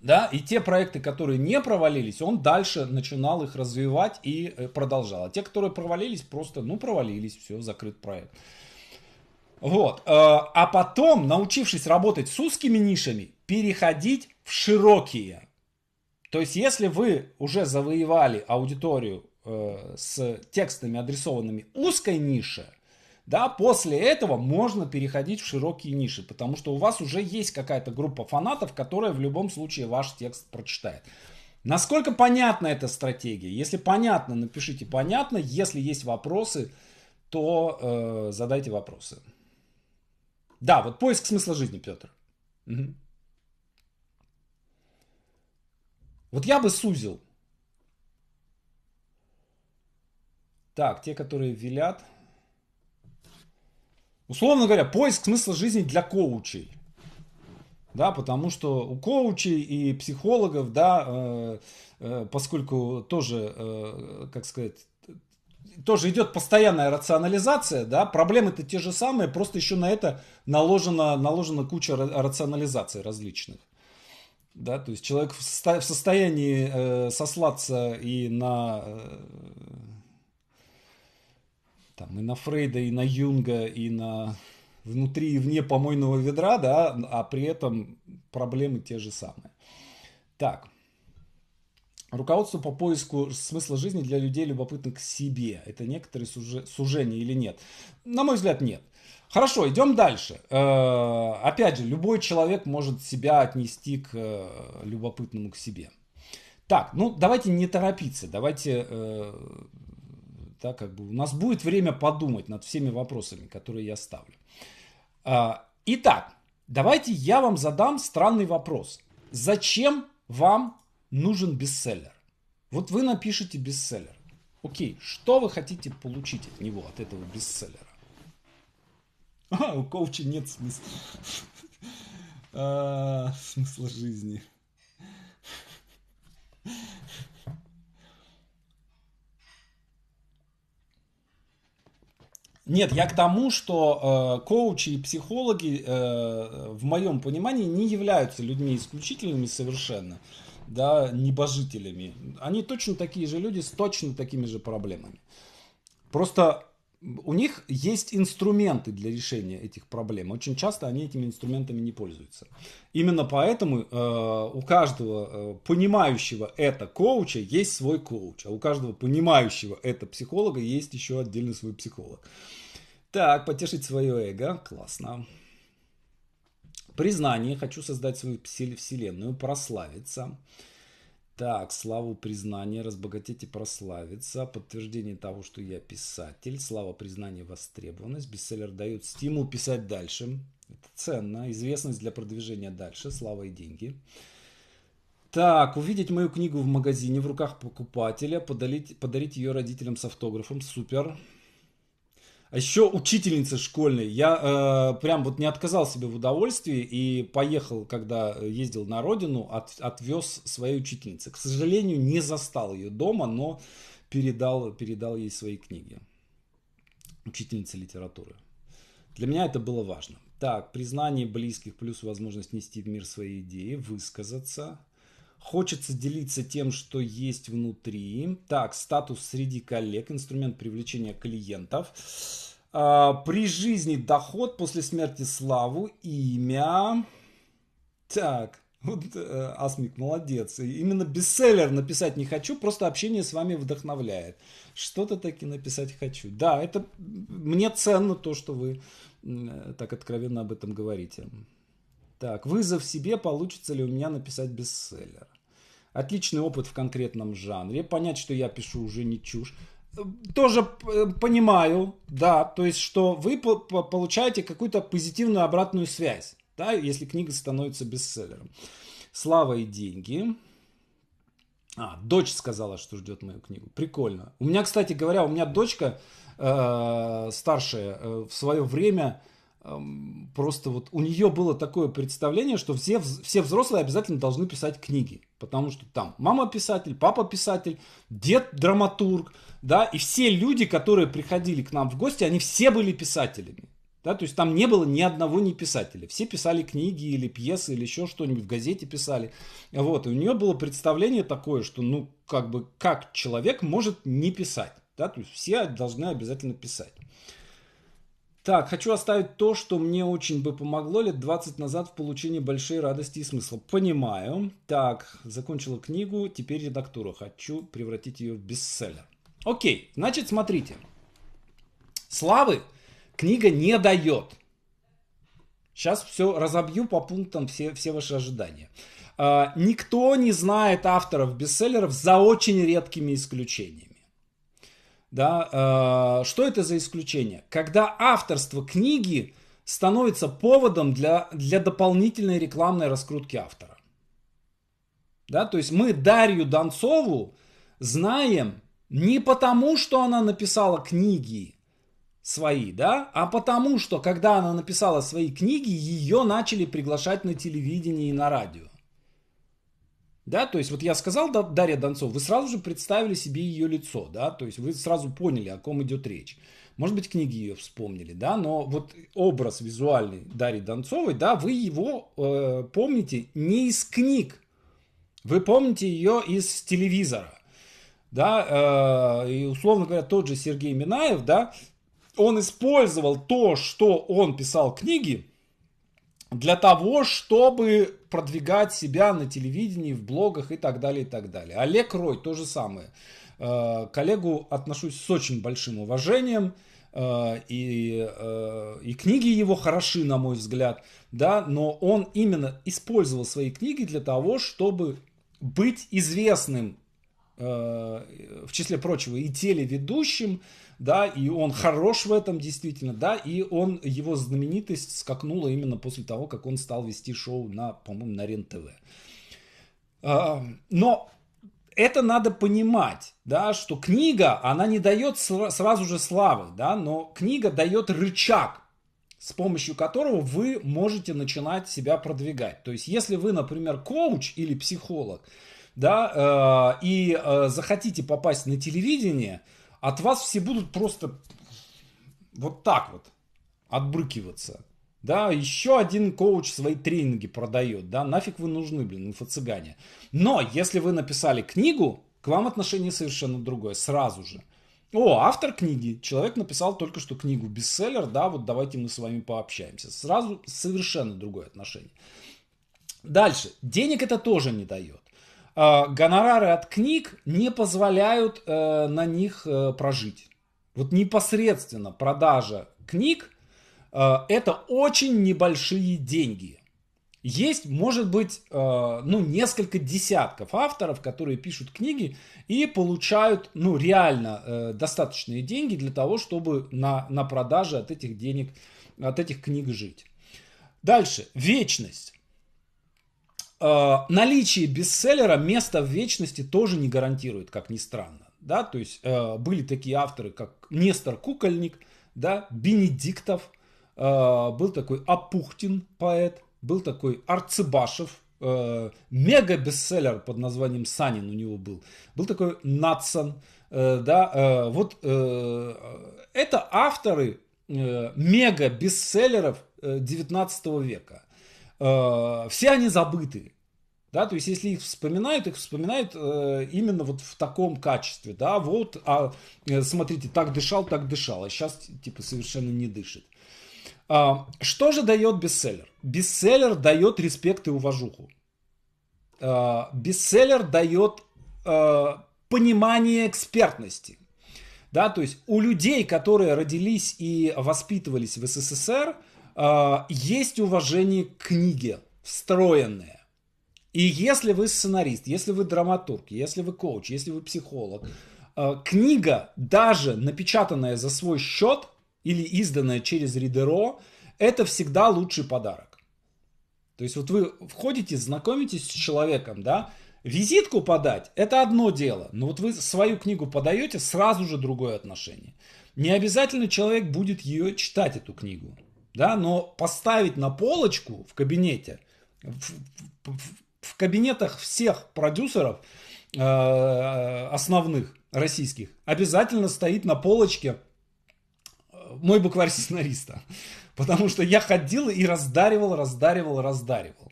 Да, и те проекты, которые не провалились, он дальше начинал их развивать и э, продолжал. А те, которые провалились, просто, ну, провалились, все, закрыт проект. Вот. Э, а потом, научившись работать с узкими нишами, переходить в широкие. То есть, если вы уже завоевали аудиторию э, с текстами, адресованными узкой нише, да, после этого можно переходить в широкие ниши, потому что у вас уже есть какая-то группа фанатов, которая в любом случае ваш текст прочитает. Насколько понятна эта стратегия? Если понятно, напишите понятно. Если есть вопросы, то э, задайте вопросы. Да, вот поиск смысла жизни, Петр. Угу. Вот я бы сузил. Так, те, которые велят. Условно говоря, поиск смысла жизни для коучей. Да, потому что у коучей и психологов, да, э, э, поскольку тоже, э, как сказать, тоже идет постоянная рационализация, да, проблемы-то те же самые, просто еще на это наложена, наложена куча рационализаций различных. Да, то есть человек в состоянии э, сослаться и на э, там и на Фрейда, и на Юнга, и на внутри и вне помойного ведра, да, а при этом проблемы те же самые. Так. Руководство по поиску смысла жизни для людей, любопытных к себе. Это некоторые сужения или нет? На мой взгляд, нет. Хорошо, идем дальше. Э, опять же, любой человек может себя отнести к э, любопытному к себе. Так, ну давайте не торопиться, давайте э, да, как бы у нас будет время подумать над всеми вопросами, которые я ставлю. А, итак, давайте я вам задам странный вопрос. Зачем вам нужен бестселлер? Вот вы напишите бестселлер. Окей, что вы хотите получить от него, от этого бестселлера? А, у коуча нет смысла, а, смысла жизни. Нет, я к тому, что э, коучи и психологи, э, в моем понимании, не являются людьми исключительными совершенно, да, небожителями. Они точно такие же люди с точно такими же проблемами. Просто у них есть инструменты для решения этих проблем. Очень часто они этими инструментами не пользуются. Именно поэтому э, у каждого э, понимающего это коуча есть свой коуч, а у каждого понимающего это психолога есть еще отдельный свой психолог. Э, так, потешить свое эго. Классно. Признание. Хочу создать свою вселенную, прославиться. Так, славу признания, разбогатеть и прославиться. Подтверждение того, что я писатель. Слава признание, востребованность. Бестселлер дает стимул писать дальше. Это ценно. Известность для продвижения дальше. Слава и деньги. Так, увидеть мою книгу в магазине в руках покупателя, подарить, подарить ее родителям с автографом. Супер. А еще учительница школьной. Я э, прям вот не отказал себе в удовольствии и поехал, когда э, ездил на родину, от, отвез своей учительнице. К сожалению, не застал ее дома, но передал, передал ей свои книги. Учительница литературы. Для меня это было важно. Так, признание близких плюс возможность нести в мир свои идеи, высказаться. Хочется делиться тем, что есть внутри. Так, статус среди коллег, инструмент привлечения клиентов. А, при жизни доход, после смерти славу, имя. Так, вот э, Асмик молодец. Именно бестселлер написать не хочу, просто общение с вами вдохновляет. Что-то таки написать хочу. Да, это мне ценно то, что вы э, так откровенно об этом говорите. Так, вызов себе, получится ли у меня написать бестселлер отличный опыт в конкретном жанре, понять, что я пишу уже не чушь. Тоже э, понимаю, да, то есть, что вы получаете какую-то позитивную обратную связь, да, если книга становится бестселлером. Слава и деньги. А, дочь сказала, что ждет мою книгу. Прикольно. У меня, кстати говоря, у меня дочка э, старшая э, в свое время просто вот у нее было такое представление, что все, все взрослые обязательно должны писать книги, потому что там мама писатель, папа писатель, дед драматург, да, и все люди, которые приходили к нам в гости, они все были писателями. Да, то есть там не было ни одного не писателя. Все писали книги или пьесы или еще что-нибудь, в газете писали. Вот, и у нее было представление такое, что ну как бы как человек может не писать. Да, то есть все должны обязательно писать. Так, хочу оставить то, что мне очень бы помогло лет 20 назад в получении большой радости и смысла. Понимаю. Так, закончила книгу, теперь редактура. Хочу превратить ее в бестселлер. Окей, значит, смотрите. Славы книга не дает. Сейчас все разобью по пунктам все, все ваши ожидания. А, никто не знает авторов бестселлеров за очень редкими исключениями. Да, э, что это за исключение? Когда авторство книги становится поводом для, для дополнительной рекламной раскрутки автора. Да, то есть мы Дарью Донцову знаем не потому, что она написала книги свои, да, а потому, что когда она написала свои книги, ее начали приглашать на телевидение и на радио. Да, то есть вот я сказал Дарья Донцов, вы сразу же представили себе ее лицо, да, то есть вы сразу поняли, о ком идет речь. Может быть, книги ее вспомнили, да, но вот образ визуальный Дарьи Донцовой, да, вы его э, помните не из книг, вы помните ее из телевизора, да, э, и условно говоря, тот же Сергей Минаев, да, он использовал то, что он писал книги, для того, чтобы продвигать себя на телевидении, в блогах и так далее, и так далее. Олег Рой то же самое. Э, коллегу отношусь с очень большим уважением. Э, и, э, и книги его хороши, на мой взгляд, да, но он именно использовал свои книги для того, чтобы быть известным, в числе прочего, и телеведущим, да, и он хорош в этом действительно, да, и он, его знаменитость скакнула именно после того, как он стал вести шоу на, по-моему, на РЕН-ТВ. А, но это надо понимать, да, что книга, она не дает сразу же славы, да, но книга дает рычаг, с помощью которого вы можете начинать себя продвигать. То есть, если вы, например, коуч или психолог, да, э, и э, захотите попасть на телевидение – от вас все будут просто вот так вот отбрыкиваться. Да, еще один коуч свои тренинги продает, да, нафиг вы нужны, блин, инфо-цыгане. Но если вы написали книгу, к вам отношение совершенно другое, сразу же. О, автор книги, человек написал только что книгу бестселлер, да, вот давайте мы с вами пообщаемся. Сразу совершенно другое отношение. Дальше, денег это тоже не дает. Э, гонорары от книг не позволяют э, на них э, прожить. Вот непосредственно продажа книг это очень небольшие деньги. Есть, может быть, ну, несколько десятков авторов, которые пишут книги и получают, ну, реально достаточные деньги для того, чтобы на, на продаже от этих денег, от этих книг жить. Дальше. Вечность. А, наличие бестселлера место в вечности тоже не гарантирует, как ни странно. Да? То есть э, были такие авторы, как Нестор Кукольник, да? Бенедиктов, э, был такой Апухтин, поэт, был такой Арцебашев, э, мега бестселлер под названием Санин у него был, был такой Натсон, э, да, э, вот э, это авторы э, мега бестселлеров 19 века. Э, все они забыты. Да, то есть, если их вспоминают, их вспоминают э, именно вот в таком качестве, да, вот, а, э, смотрите, так дышал, так дышал, а сейчас, типа, совершенно не дышит. А, что же дает бестселлер? Бестселлер дает респект и уважуху. А, бестселлер дает а, понимание экспертности. Да, то есть, у людей, которые родились и воспитывались в СССР, а, есть уважение к книге встроенное. И если вы сценарист, если вы драматург, если вы коуч, если вы психолог, а, книга, даже напечатанная за свой счет или изданная через Ридеро, это всегда лучший подарок. То есть вот вы входите, знакомитесь с человеком, да, визитку подать – это одно дело, но вот вы свою книгу подаете, сразу же другое отношение. Не обязательно человек будет ее читать, эту книгу да, но поставить на полочку в кабинете, в, в, в кабинетах всех продюсеров э, основных российских обязательно стоит на полочке э, мой букварь сценариста. Потому что я ходил и раздаривал, раздаривал, раздаривал.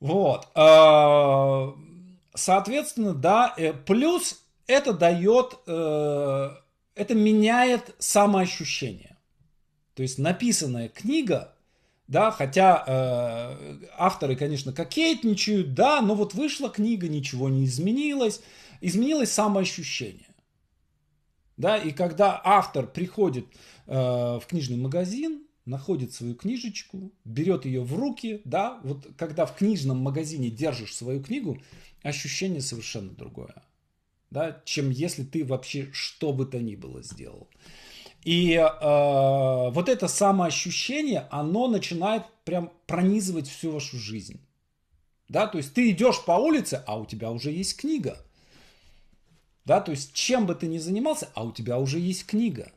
Вот. Э, соответственно, да, э, плюс это дает, это меняет самоощущение. То есть написанная книга, да, хотя э, авторы, конечно, кокетничают, да, но вот вышла книга, ничего не изменилось, изменилось самоощущение. Да, и когда автор приходит э, в книжный магазин, находит свою книжечку, берет ее в руки, да, вот когда в книжном магазине держишь свою книгу, ощущение совершенно другое, да, чем если ты вообще что бы то ни было сделал. И э, вот это самоощущение, оно начинает прям пронизывать всю вашу жизнь. Да, то есть ты идешь по улице, а у тебя уже есть книга. Да, то есть чем бы ты ни занимался, а у тебя уже есть книга,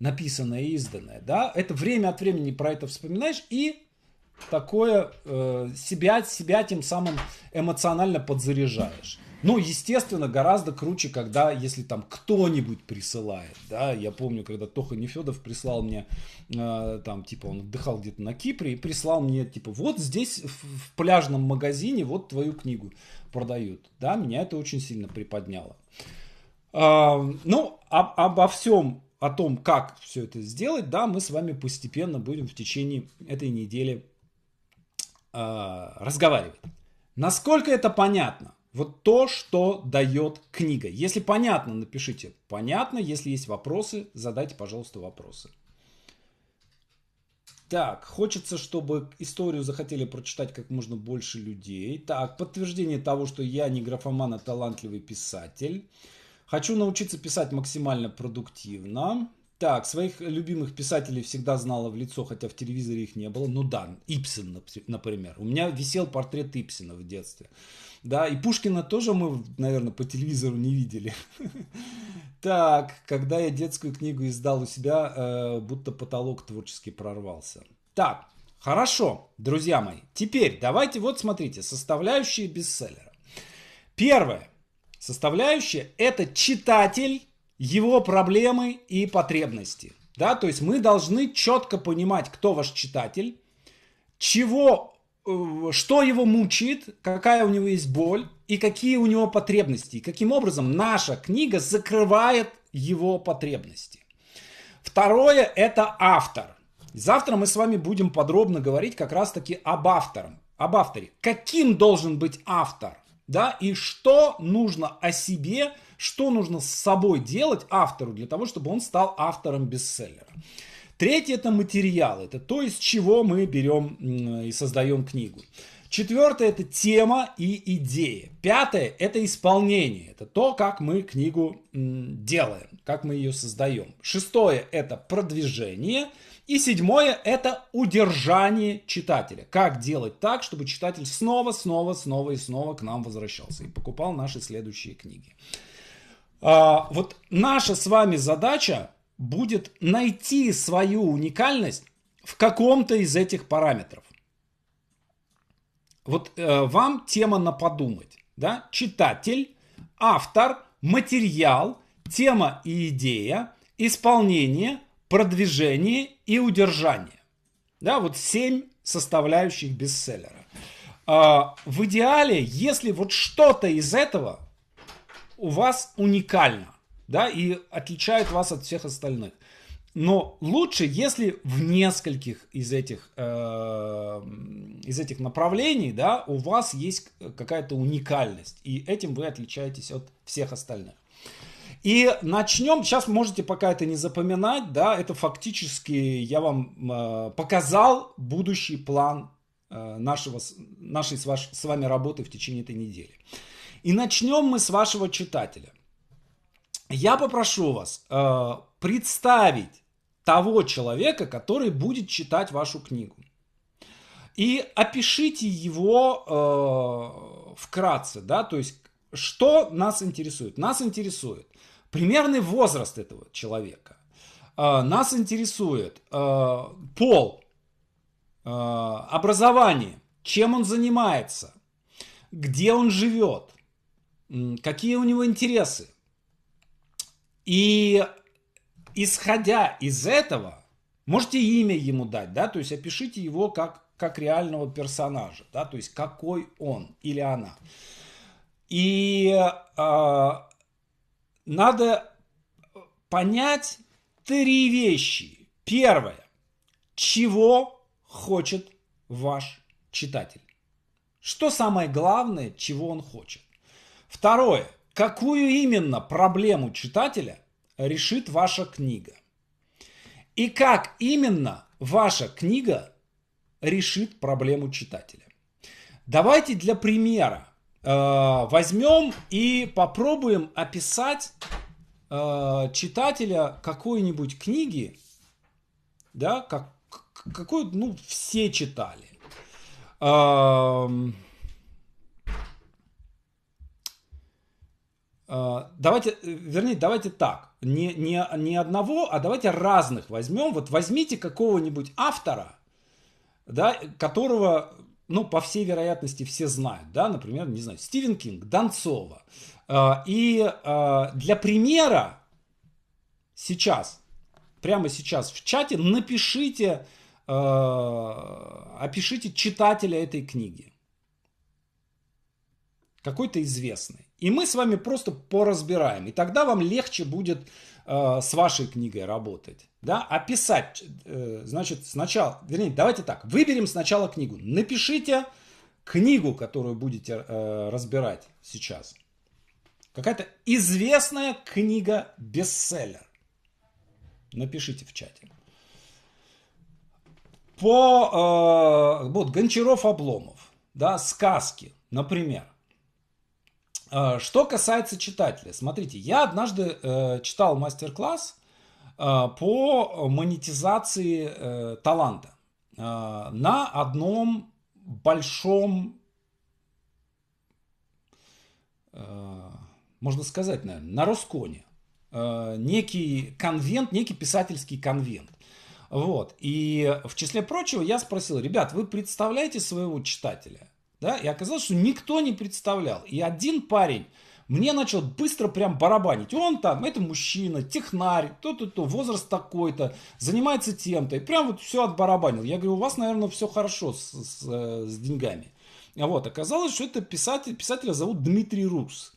написанная и изданная. Да, это время от времени про это вспоминаешь и такое э, себя, себя тем самым эмоционально подзаряжаешь. Ну, естественно, гораздо круче, когда, если там кто-нибудь присылает, да, я помню, когда Тоха Нефедов прислал мне, э, там, типа, он отдыхал где-то на Кипре и прислал мне, типа, вот здесь в, в пляжном магазине вот твою книгу продают, да, меня это очень сильно приподняло. Э, ну, об, обо всем, о том, как все это сделать, да, мы с вами постепенно будем в течение этой недели э, разговаривать. Насколько это понятно? Вот то, что дает книга. Если понятно, напишите. Понятно. Если есть вопросы, задайте, пожалуйста, вопросы. Так, хочется, чтобы историю захотели прочитать как можно больше людей. Так, подтверждение того, что я не графоман, а талантливый писатель. Хочу научиться писать максимально продуктивно. Так, своих любимых писателей всегда знала в лицо, хотя в телевизоре их не было. Ну да, Ипсен, например. У меня висел портрет Ипсена в детстве. Да, и Пушкина тоже мы, наверное, по телевизору не видели. Так, когда я детскую книгу издал у себя, э, будто потолок творчески прорвался. Так, хорошо, друзья мои. Теперь давайте вот смотрите, составляющие бестселлера. Первое. Составляющая – это читатель, его проблемы и потребности. Да, то есть мы должны четко понимать, кто ваш читатель, чего Э, что его мучает, какая у него есть боль и какие у него потребности. каким образом наша книга закрывает его потребности. Второе – это автор. Завтра мы с вами будем подробно говорить как раз-таки об авторе, об авторе. Каким должен быть автор? Да, и что нужно о себе, что нужно с собой делать автору для того, чтобы он стал автором бестселлера. Третье – это материал, это то, из чего мы берем и создаем книгу. Четвертое – это тема и идея. Пятое – это исполнение. Это то, как мы книгу делаем, как мы ее создаем. Шестое – это продвижение. И седьмое – это удержание читателя. Как делать так, чтобы читатель снова, снова, снова и снова к нам возвращался и покупал наши следующие книги. А, вот наша с вами задача будет найти свою уникальность в каком-то из этих параметров. Вот э, вам тема на подумать, да? Читатель, автор, материал, тема и идея, исполнение, продвижение и удержание. Да, вот семь составляющих бестселлера. Э, в идеале, если вот что-то из этого у вас уникально, да, и отличает вас от всех остальных. Но лучше, если в нескольких из этих, э, из этих направлений да, у вас есть какая-то уникальность. И этим вы отличаетесь от всех остальных. И начнем, сейчас можете пока это не запоминать, да, это фактически я вам э, показал будущий план э, нашего, нашей с, ваш, с вами работы в течение этой недели. И начнем мы с вашего читателя я попрошу вас э, представить того человека, который будет читать вашу книгу. И опишите его э, вкратце, да, то есть что нас интересует? Нас интересует примерный возраст этого человека. Э, нас интересует э, пол, э, образование, чем он занимается, где он живет, какие у него интересы, и исходя из этого, можете имя ему дать, да, то есть опишите его как, как реального персонажа, да, то есть какой он или она. И э, надо понять три вещи. Первое, чего хочет ваш читатель. Что самое главное, чего он хочет. Второе, какую именно проблему читателя решит ваша книга. И как именно ваша книга решит проблему читателя. Давайте для примера э, возьмем и попробуем описать э, читателя какой-нибудь книги, да, как, какую, ну, все читали. Э, Э, давайте, э, вернее, давайте так. Не, не, не одного, а давайте разных возьмем. Вот возьмите какого-нибудь автора, да, которого, ну, по всей вероятности, все знают. Да? Например, не знаю, Стивен Кинг, Донцова. Э, и для примера сейчас, прямо сейчас в чате напишите, опишите читателя этой книги. Какой-то известный. И мы с вами просто поразбираем. И тогда вам легче будет э, с вашей книгой работать. Да? Описать, э, значит, сначала, вернее, давайте так, выберем сначала книгу. Напишите книгу, которую будете э, разбирать сейчас. Какая-то известная книга бестселлер. Напишите в чате. По э, вот Гончаров Обломов, да, сказки, например. Э, что касается читателя, смотрите, я однажды э, читал мастер-класс э, по монетизации э, таланта э, на одном большом, э, можно сказать, наверное, на Росконе. Э, некий конвент, некий писательский конвент. Вот. И в числе прочего я спросил, ребят, вы представляете своего читателя? Да? И оказалось, что никто не представлял. И один парень мне начал быстро прям барабанить. Он там, это мужчина, технарь, то-то-то, возраст такой-то, занимается тем-то. И прям вот все отбарабанил. Я говорю, у вас, наверное, все хорошо с, с, э, с деньгами. А вот, оказалось, что это писатель, писателя зовут Дмитрий Рус.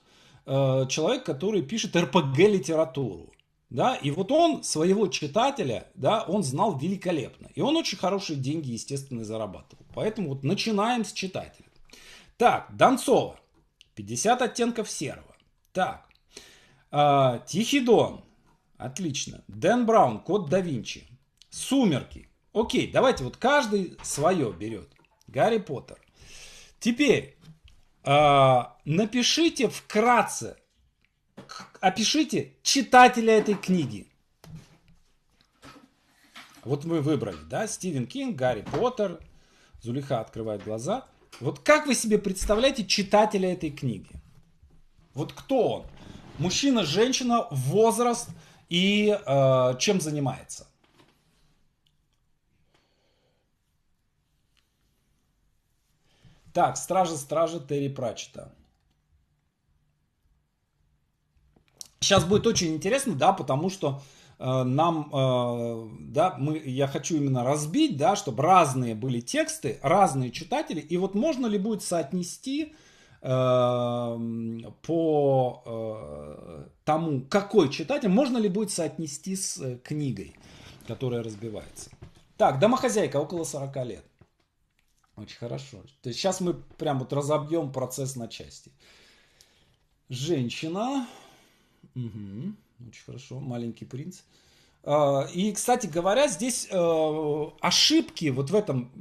Э, человек, который пишет РПГ-литературу. Да, и вот он своего читателя, да, он знал великолепно. И он очень хорошие деньги, естественно, зарабатывал. Поэтому вот начинаем с читателя. Так, Донцова. 50 оттенков серого. Так. Э, Тихий Дон. Отлично. Дэн Браун, Код да Винчи. Сумерки. Окей, давайте вот каждый свое берет. Гарри Поттер. Теперь э, напишите вкратце, опишите читателя этой книги. Вот мы выбрали, да, Стивен Кинг, Гарри Поттер, Зулиха открывает глаза. Вот как вы себе представляете читателя этой книги? Вот кто он? Мужчина, женщина, возраст и э, чем занимается? Так, стражи, стражи Терри Прачта. Сейчас будет очень интересно, да, потому что Э, нам, э, да, мы, я хочу именно разбить, да, чтобы разные были тексты, разные читатели, и вот можно ли будет соотнести э, по тому, какой читатель, можно ли будет соотнести с книгой, которая разбивается. Так, домохозяйка около 40 лет. Очень хорошо. То есть сейчас мы прям вот разобьем процесс на части. Женщина. Угу. Очень хорошо, маленький принц. А, и, кстати говоря, здесь э, ошибки вот в этом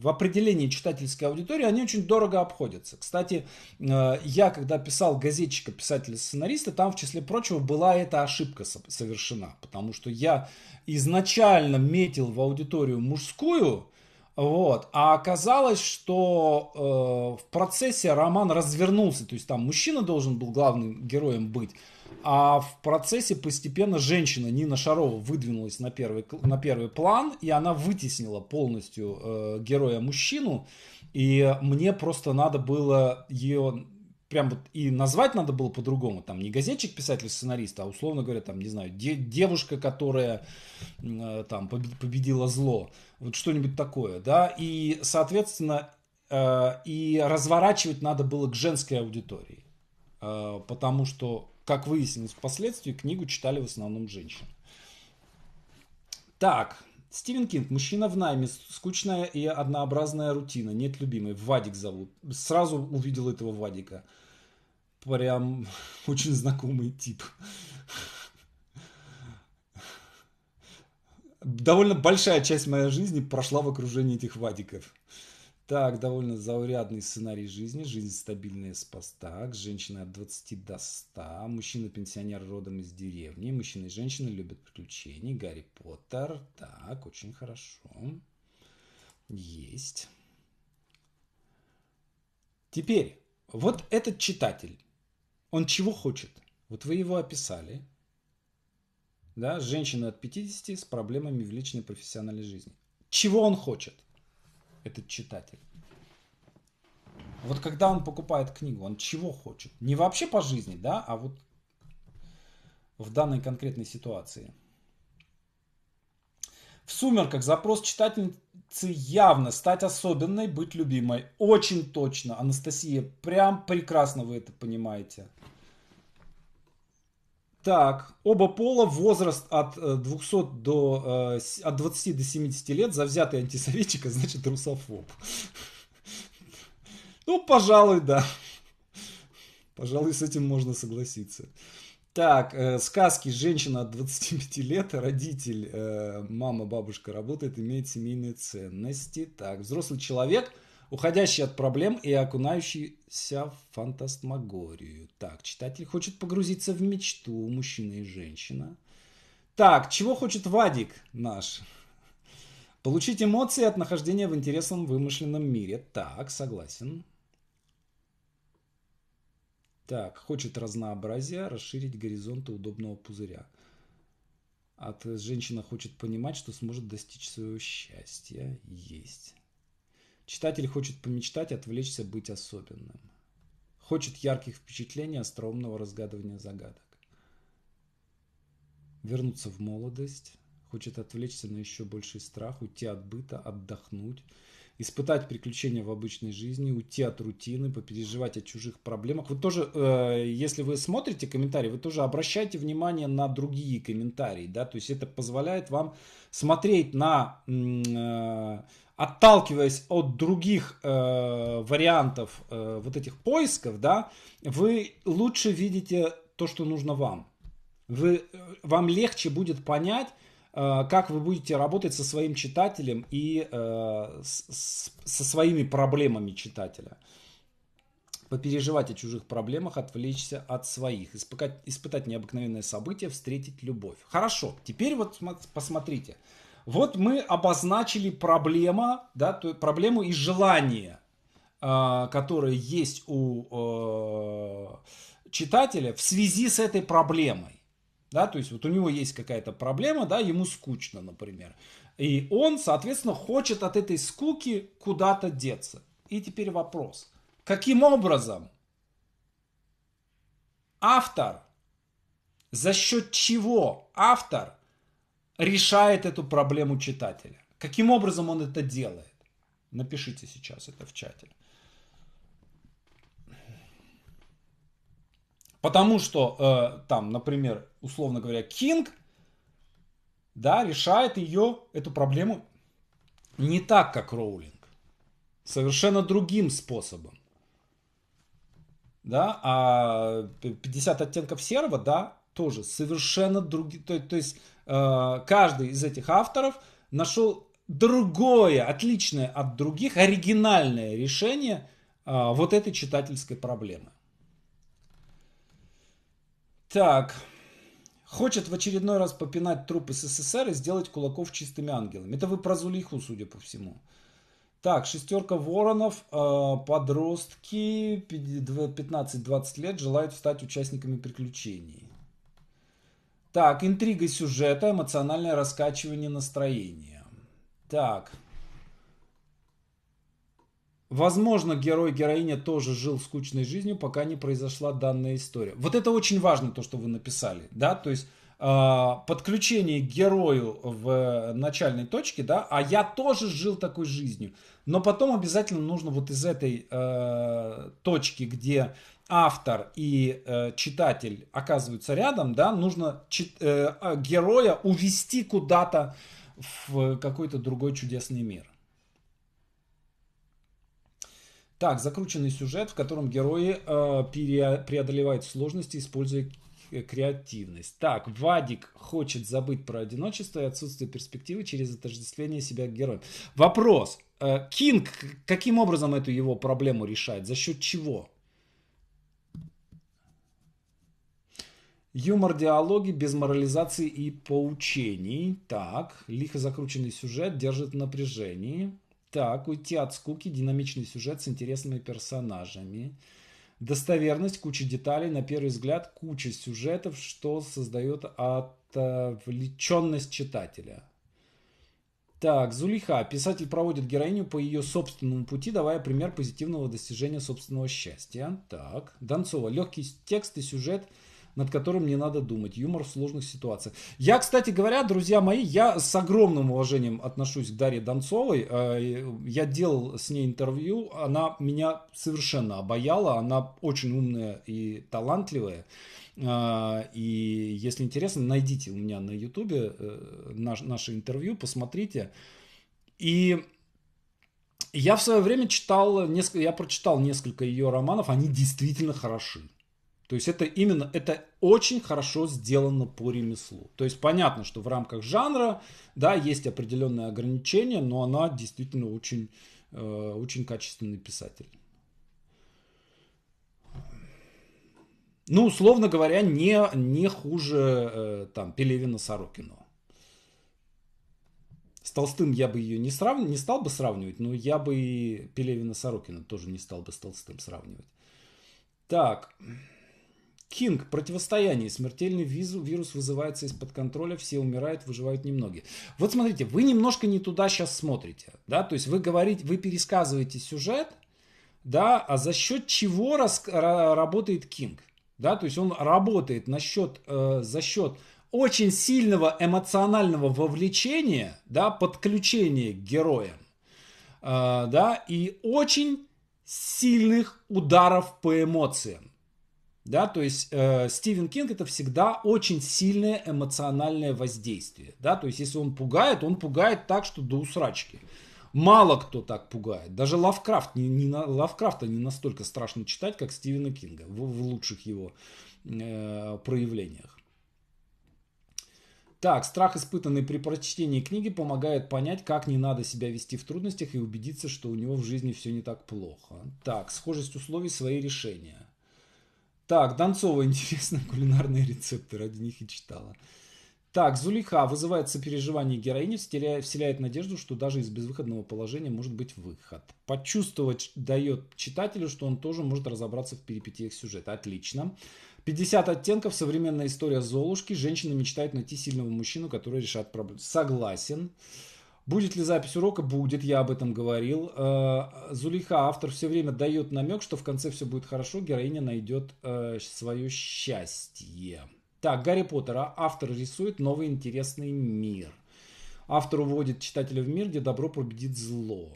в определении читательской аудитории они очень дорого обходятся. Кстати, э, я когда писал газетчика, писателя, сценариста, там, в числе прочего, была эта ошибка совершена, потому что я изначально метил в аудиторию мужскую, вот. А оказалось, что э, в процессе роман развернулся, то есть там мужчина должен был главным героем быть, а в процессе постепенно женщина Нина Шарова выдвинулась на первый, на первый план, и она вытеснила полностью э, героя-мужчину. И мне просто надо было ее прям вот и назвать надо было по-другому, там не газетчик, писатель, сценарист, а условно говоря, там, не знаю, де- девушка, которая э, там победила зло, вот что-нибудь такое, да, и, соответственно, э, и разворачивать надо было к женской аудитории, э, потому что как выяснилось впоследствии, книгу читали в основном женщины. Так, Стивен Кинг, мужчина в найме, скучная и однообразная рутина, нет любимой, Вадик зовут. Сразу увидел этого Вадика. Прям очень знакомый тип. Довольно большая часть моей жизни прошла в окружении этих Вадиков. Так, довольно заурядный сценарий жизни. Жизнь стабильная с поста. К от 20 до 100. Мужчина-пенсионер родом из деревни. Мужчина и женщина любят приключения, Гарри Поттер. Так, очень хорошо. Есть. Теперь, вот этот читатель, он чего хочет? Вот вы его описали. Да, женщина от 50 с проблемами в личной профессиональной жизни. Чего он хочет? этот читатель. Вот когда он покупает книгу, он чего хочет? Не вообще по жизни, да, а вот в данной конкретной ситуации. В «Сумерках» запрос читательницы явно стать особенной, быть любимой. Очень точно, Анастасия, прям прекрасно вы это понимаете. Так, оба пола, возраст от 200 э, до, э, от 20 до 70 лет, завзятый антисоветчик, а значит русофоб. Ну, пожалуй, да. Пожалуй, с этим можно согласиться. Так, э, сказки. Женщина от 25 лет, родитель, э, мама, бабушка работает, имеет семейные ценности. Так, взрослый человек – уходящий от проблем и окунающийся в фантасмагорию. Так, читатель хочет погрузиться в мечту мужчина и женщина. Так, чего хочет Вадик наш? Получить эмоции от нахождения в интересном вымышленном мире. Так, согласен. Так, хочет разнообразия, расширить горизонты удобного пузыря. От женщина хочет понимать, что сможет достичь своего счастья. Есть. Читатель хочет помечтать, отвлечься, быть особенным. Хочет ярких впечатлений, остроумного разгадывания загадок. Вернуться в молодость, хочет отвлечься на еще больший страх, уйти от быта, отдохнуть, испытать приключения в обычной жизни, уйти от рутины, попереживать о чужих проблемах. Вы тоже, э, если вы смотрите комментарии, вы тоже обращайте внимание на другие комментарии, да, то есть это позволяет вам смотреть на э, отталкиваясь от других э, вариантов э, вот этих поисков, да, вы лучше видите то, что нужно вам. Вы, э, вам легче будет понять, э, как вы будете работать со своим читателем и э, с, с, со своими проблемами читателя. Попереживать о чужих проблемах, отвлечься от своих, испытать, испытать необыкновенное событие, встретить любовь. Хорошо, теперь вот посмотрите. Вот мы обозначили проблема, да, проблему и желание, а, которое есть у э, читателя в связи с этой проблемой. Да, то есть вот у него есть какая-то проблема, да, ему скучно, например. И он, соответственно, хочет от этой скуки куда-то деться. И теперь вопрос. Каким образом автор, за счет чего автор решает эту проблему читателя. Каким образом он это делает? Напишите сейчас это в чате. Потому что э, там, например, условно говоря, Кинг да, решает ее, эту проблему не так, как Роулинг. Совершенно другим способом. Да, а 50 оттенков серого, да, тоже совершенно другие. То, то есть Э, каждый из этих авторов нашел другое, отличное от других, оригинальное решение э, вот этой читательской проблемы. Так, хочет в очередной раз попинать трупы СССР и сделать кулаков чистыми ангелами. Это вы про Зулиху, судя по всему. Так, шестерка воронов, э, подростки 15-20 лет желают стать участниками приключений. Так, интрига сюжета, эмоциональное раскачивание настроения. Так. Возможно, герой-героиня тоже жил скучной жизнью, пока не произошла данная история. Вот это очень важно, то, что вы написали, да, то есть э, подключение к герою в э, начальной точке, да, а я тоже жил такой жизнью, но потом обязательно нужно вот из этой э, точки, где автор и э, читатель оказываются рядом, да, нужно э, а, героя увести куда-то в какой-то другой чудесный мир. Так, закрученный сюжет, в котором герои э, преодолевают сложности, используя креативность. Так, Вадик хочет забыть про одиночество и отсутствие перспективы через отождествление себя героем. Вопрос. Э, Кинг каким образом эту его проблему решает? За счет чего? Юмор-диалоги без морализации и поучений. Так, лихо закрученный сюжет держит напряжение Так, уйти от скуки, динамичный сюжет с интересными персонажами. Достоверность, куча деталей, на первый взгляд куча сюжетов, что создает отвлеченность читателя. Так, Зулиха. Писатель проводит героиню по ее собственному пути, давая пример позитивного достижения собственного счастья. Так, Донцова. Легкий текст и сюжет – над которым не надо думать. Юмор в сложных ситуациях. Я, кстати говоря, друзья мои, я с огромным уважением отношусь к Дарье Донцовой. Э, я делал с ней интервью. Она меня совершенно обаяла. Она очень умная и талантливая. Э, и если интересно, найдите у меня на ютубе э, наш, наше интервью, посмотрите. И я в свое время читал, несколько, я прочитал несколько ее романов, они действительно хороши. То есть это именно, это очень хорошо сделано по ремеслу. То есть понятно, что в рамках жанра, да, есть определенные ограничения, но она действительно очень, э, очень качественный писатель. Ну, условно говоря, не, не хуже э, там Пелевина Сорокина. С Толстым я бы ее не, срав... не стал бы сравнивать, но я бы и Пелевина Сорокина тоже не стал бы с Толстым сравнивать. Так. Кинг. Противостояние. Смертельный визу, вирус вызывается из-под контроля, все умирают, выживают немногие. Вот смотрите, вы немножко не туда сейчас смотрите. Да? То есть вы говорите, вы пересказываете сюжет, да, а за счет чего рас, работает Кинг? Да, то есть он работает на счет, э, за счет очень сильного эмоционального вовлечения, да, подключения к героям, э, да, и очень сильных ударов по эмоциям. Да, то есть э, Стивен Кинг это всегда очень сильное эмоциональное воздействие. Да, то есть если он пугает, он пугает так, что до усрачки. Мало кто так пугает. Даже Лавкрафт, не, не, Лавкрафта не настолько страшно читать, как Стивена Кинга в, в лучших его э, проявлениях. Так, страх, испытанный при прочтении книги, помогает понять, как не надо себя вести в трудностях и убедиться, что у него в жизни все не так плохо. Так, схожесть условий, свои решения. Так, Донцова интересные кулинарные рецепты, ради них и читала. Так, Зулиха вызывает сопереживание героини, вселяет надежду, что даже из безвыходного положения может быть выход. Почувствовать дает читателю, что он тоже может разобраться в перипетиях сюжета. Отлично. 50 оттенков, современная история Золушки. Женщина мечтает найти сильного мужчину, который решает проблему. Согласен. Согласен. Будет ли запись урока? Будет, я об этом говорил. Э, Зулиха, автор, все время дает намек, что в конце все будет хорошо, героиня найдет э, свое счастье. Так, Гарри Поттера. Автор рисует новый интересный мир. Автор уводит читателя в мир, где добро победит зло.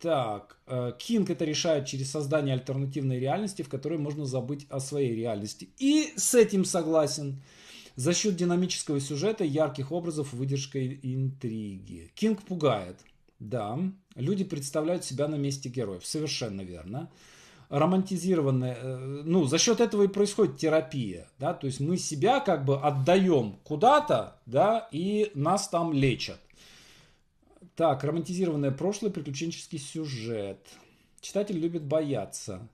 Так, э, Кинг это решает через создание альтернативной реальности, в которой можно забыть о своей реальности. И с этим согласен. За счет динамического сюжета, ярких образов, выдержкой интриги. Кинг пугает. Да, люди представляют себя на месте героев. Совершенно верно. Романтизированная, э, ну, за счет этого и происходит терапия, да, то есть мы себя как бы отдаем куда-то, да, и нас там лечат. Так, романтизированное прошлое, приключенческий сюжет. Читатель любит бояться.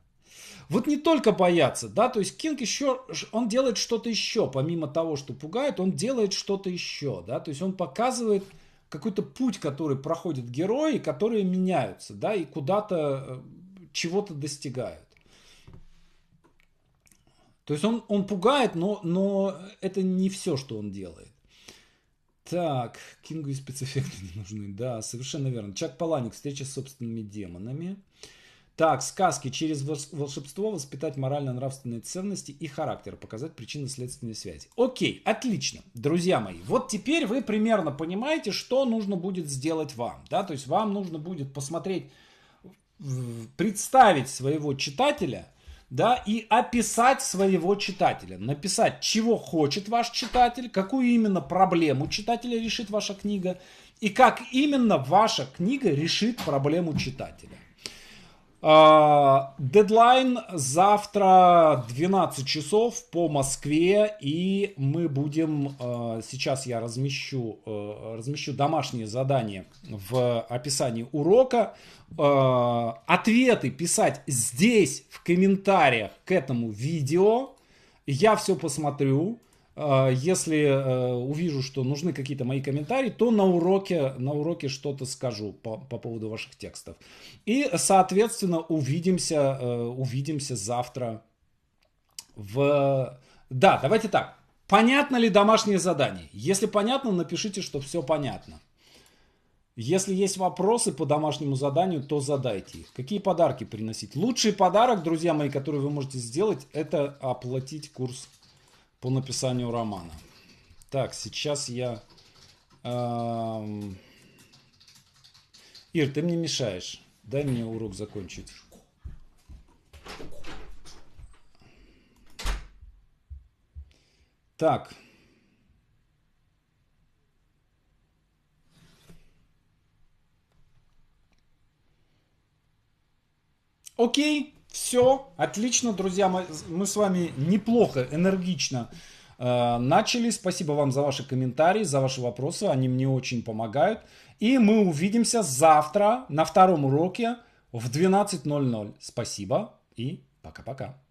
Вот не только бояться, да, то есть Кинг еще, он делает что-то еще, помимо того, что пугает, он делает что-то еще, да, то есть он показывает какой-то путь, который проходят герои, которые меняются, да, и куда-то э, чего-то достигают. То есть он, он пугает, но, но это не все, что он делает. Так, Кингу и спецэффекты не нужны. Да, совершенно верно. Чак Паланик, встреча с собственными демонами. Так, сказки через волшебство воспитать морально-нравственные ценности и характер, показать причинно-следственные связи. Окей, отлично, друзья мои. Вот теперь вы примерно понимаете, что нужно будет сделать вам. Да? То есть вам нужно будет посмотреть, представить своего читателя да, и описать своего читателя. Написать, чего хочет ваш читатель, какую именно проблему читателя решит ваша книга и как именно ваша книга решит проблему читателя. А, дедлайн завтра 12 часов по Москве, и мы будем, а, сейчас я размещу, э, размещу домашнее задание в описании урока. А, ответы писать здесь в комментариях к этому видео. Я все посмотрю, а, если э, увижу, что нужны какие-то мои комментарии, то на уроке, на уроке что-то скажу по, по поводу ваших текстов. И, соответственно, увидимся, э, увидимся завтра в... Да, давайте так. Понятно ли домашнее задание? Если понятно, напишите, что все понятно. Если есть вопросы по домашнему заданию, то задайте их. Какие подарки приносить? Лучший подарок, друзья мои, который вы можете сделать, это оплатить курс по написанию романа. Так, сейчас я... Эм... Ир, ты мне мешаешь. Дай мне урок закончить. Так. Окей. Все, отлично, друзья, мы, мы с вами неплохо, энергично э, начали. Спасибо вам за ваши комментарии, за ваши вопросы, они мне очень помогают. И мы увидимся завтра на втором уроке в 12.00. Спасибо и пока-пока.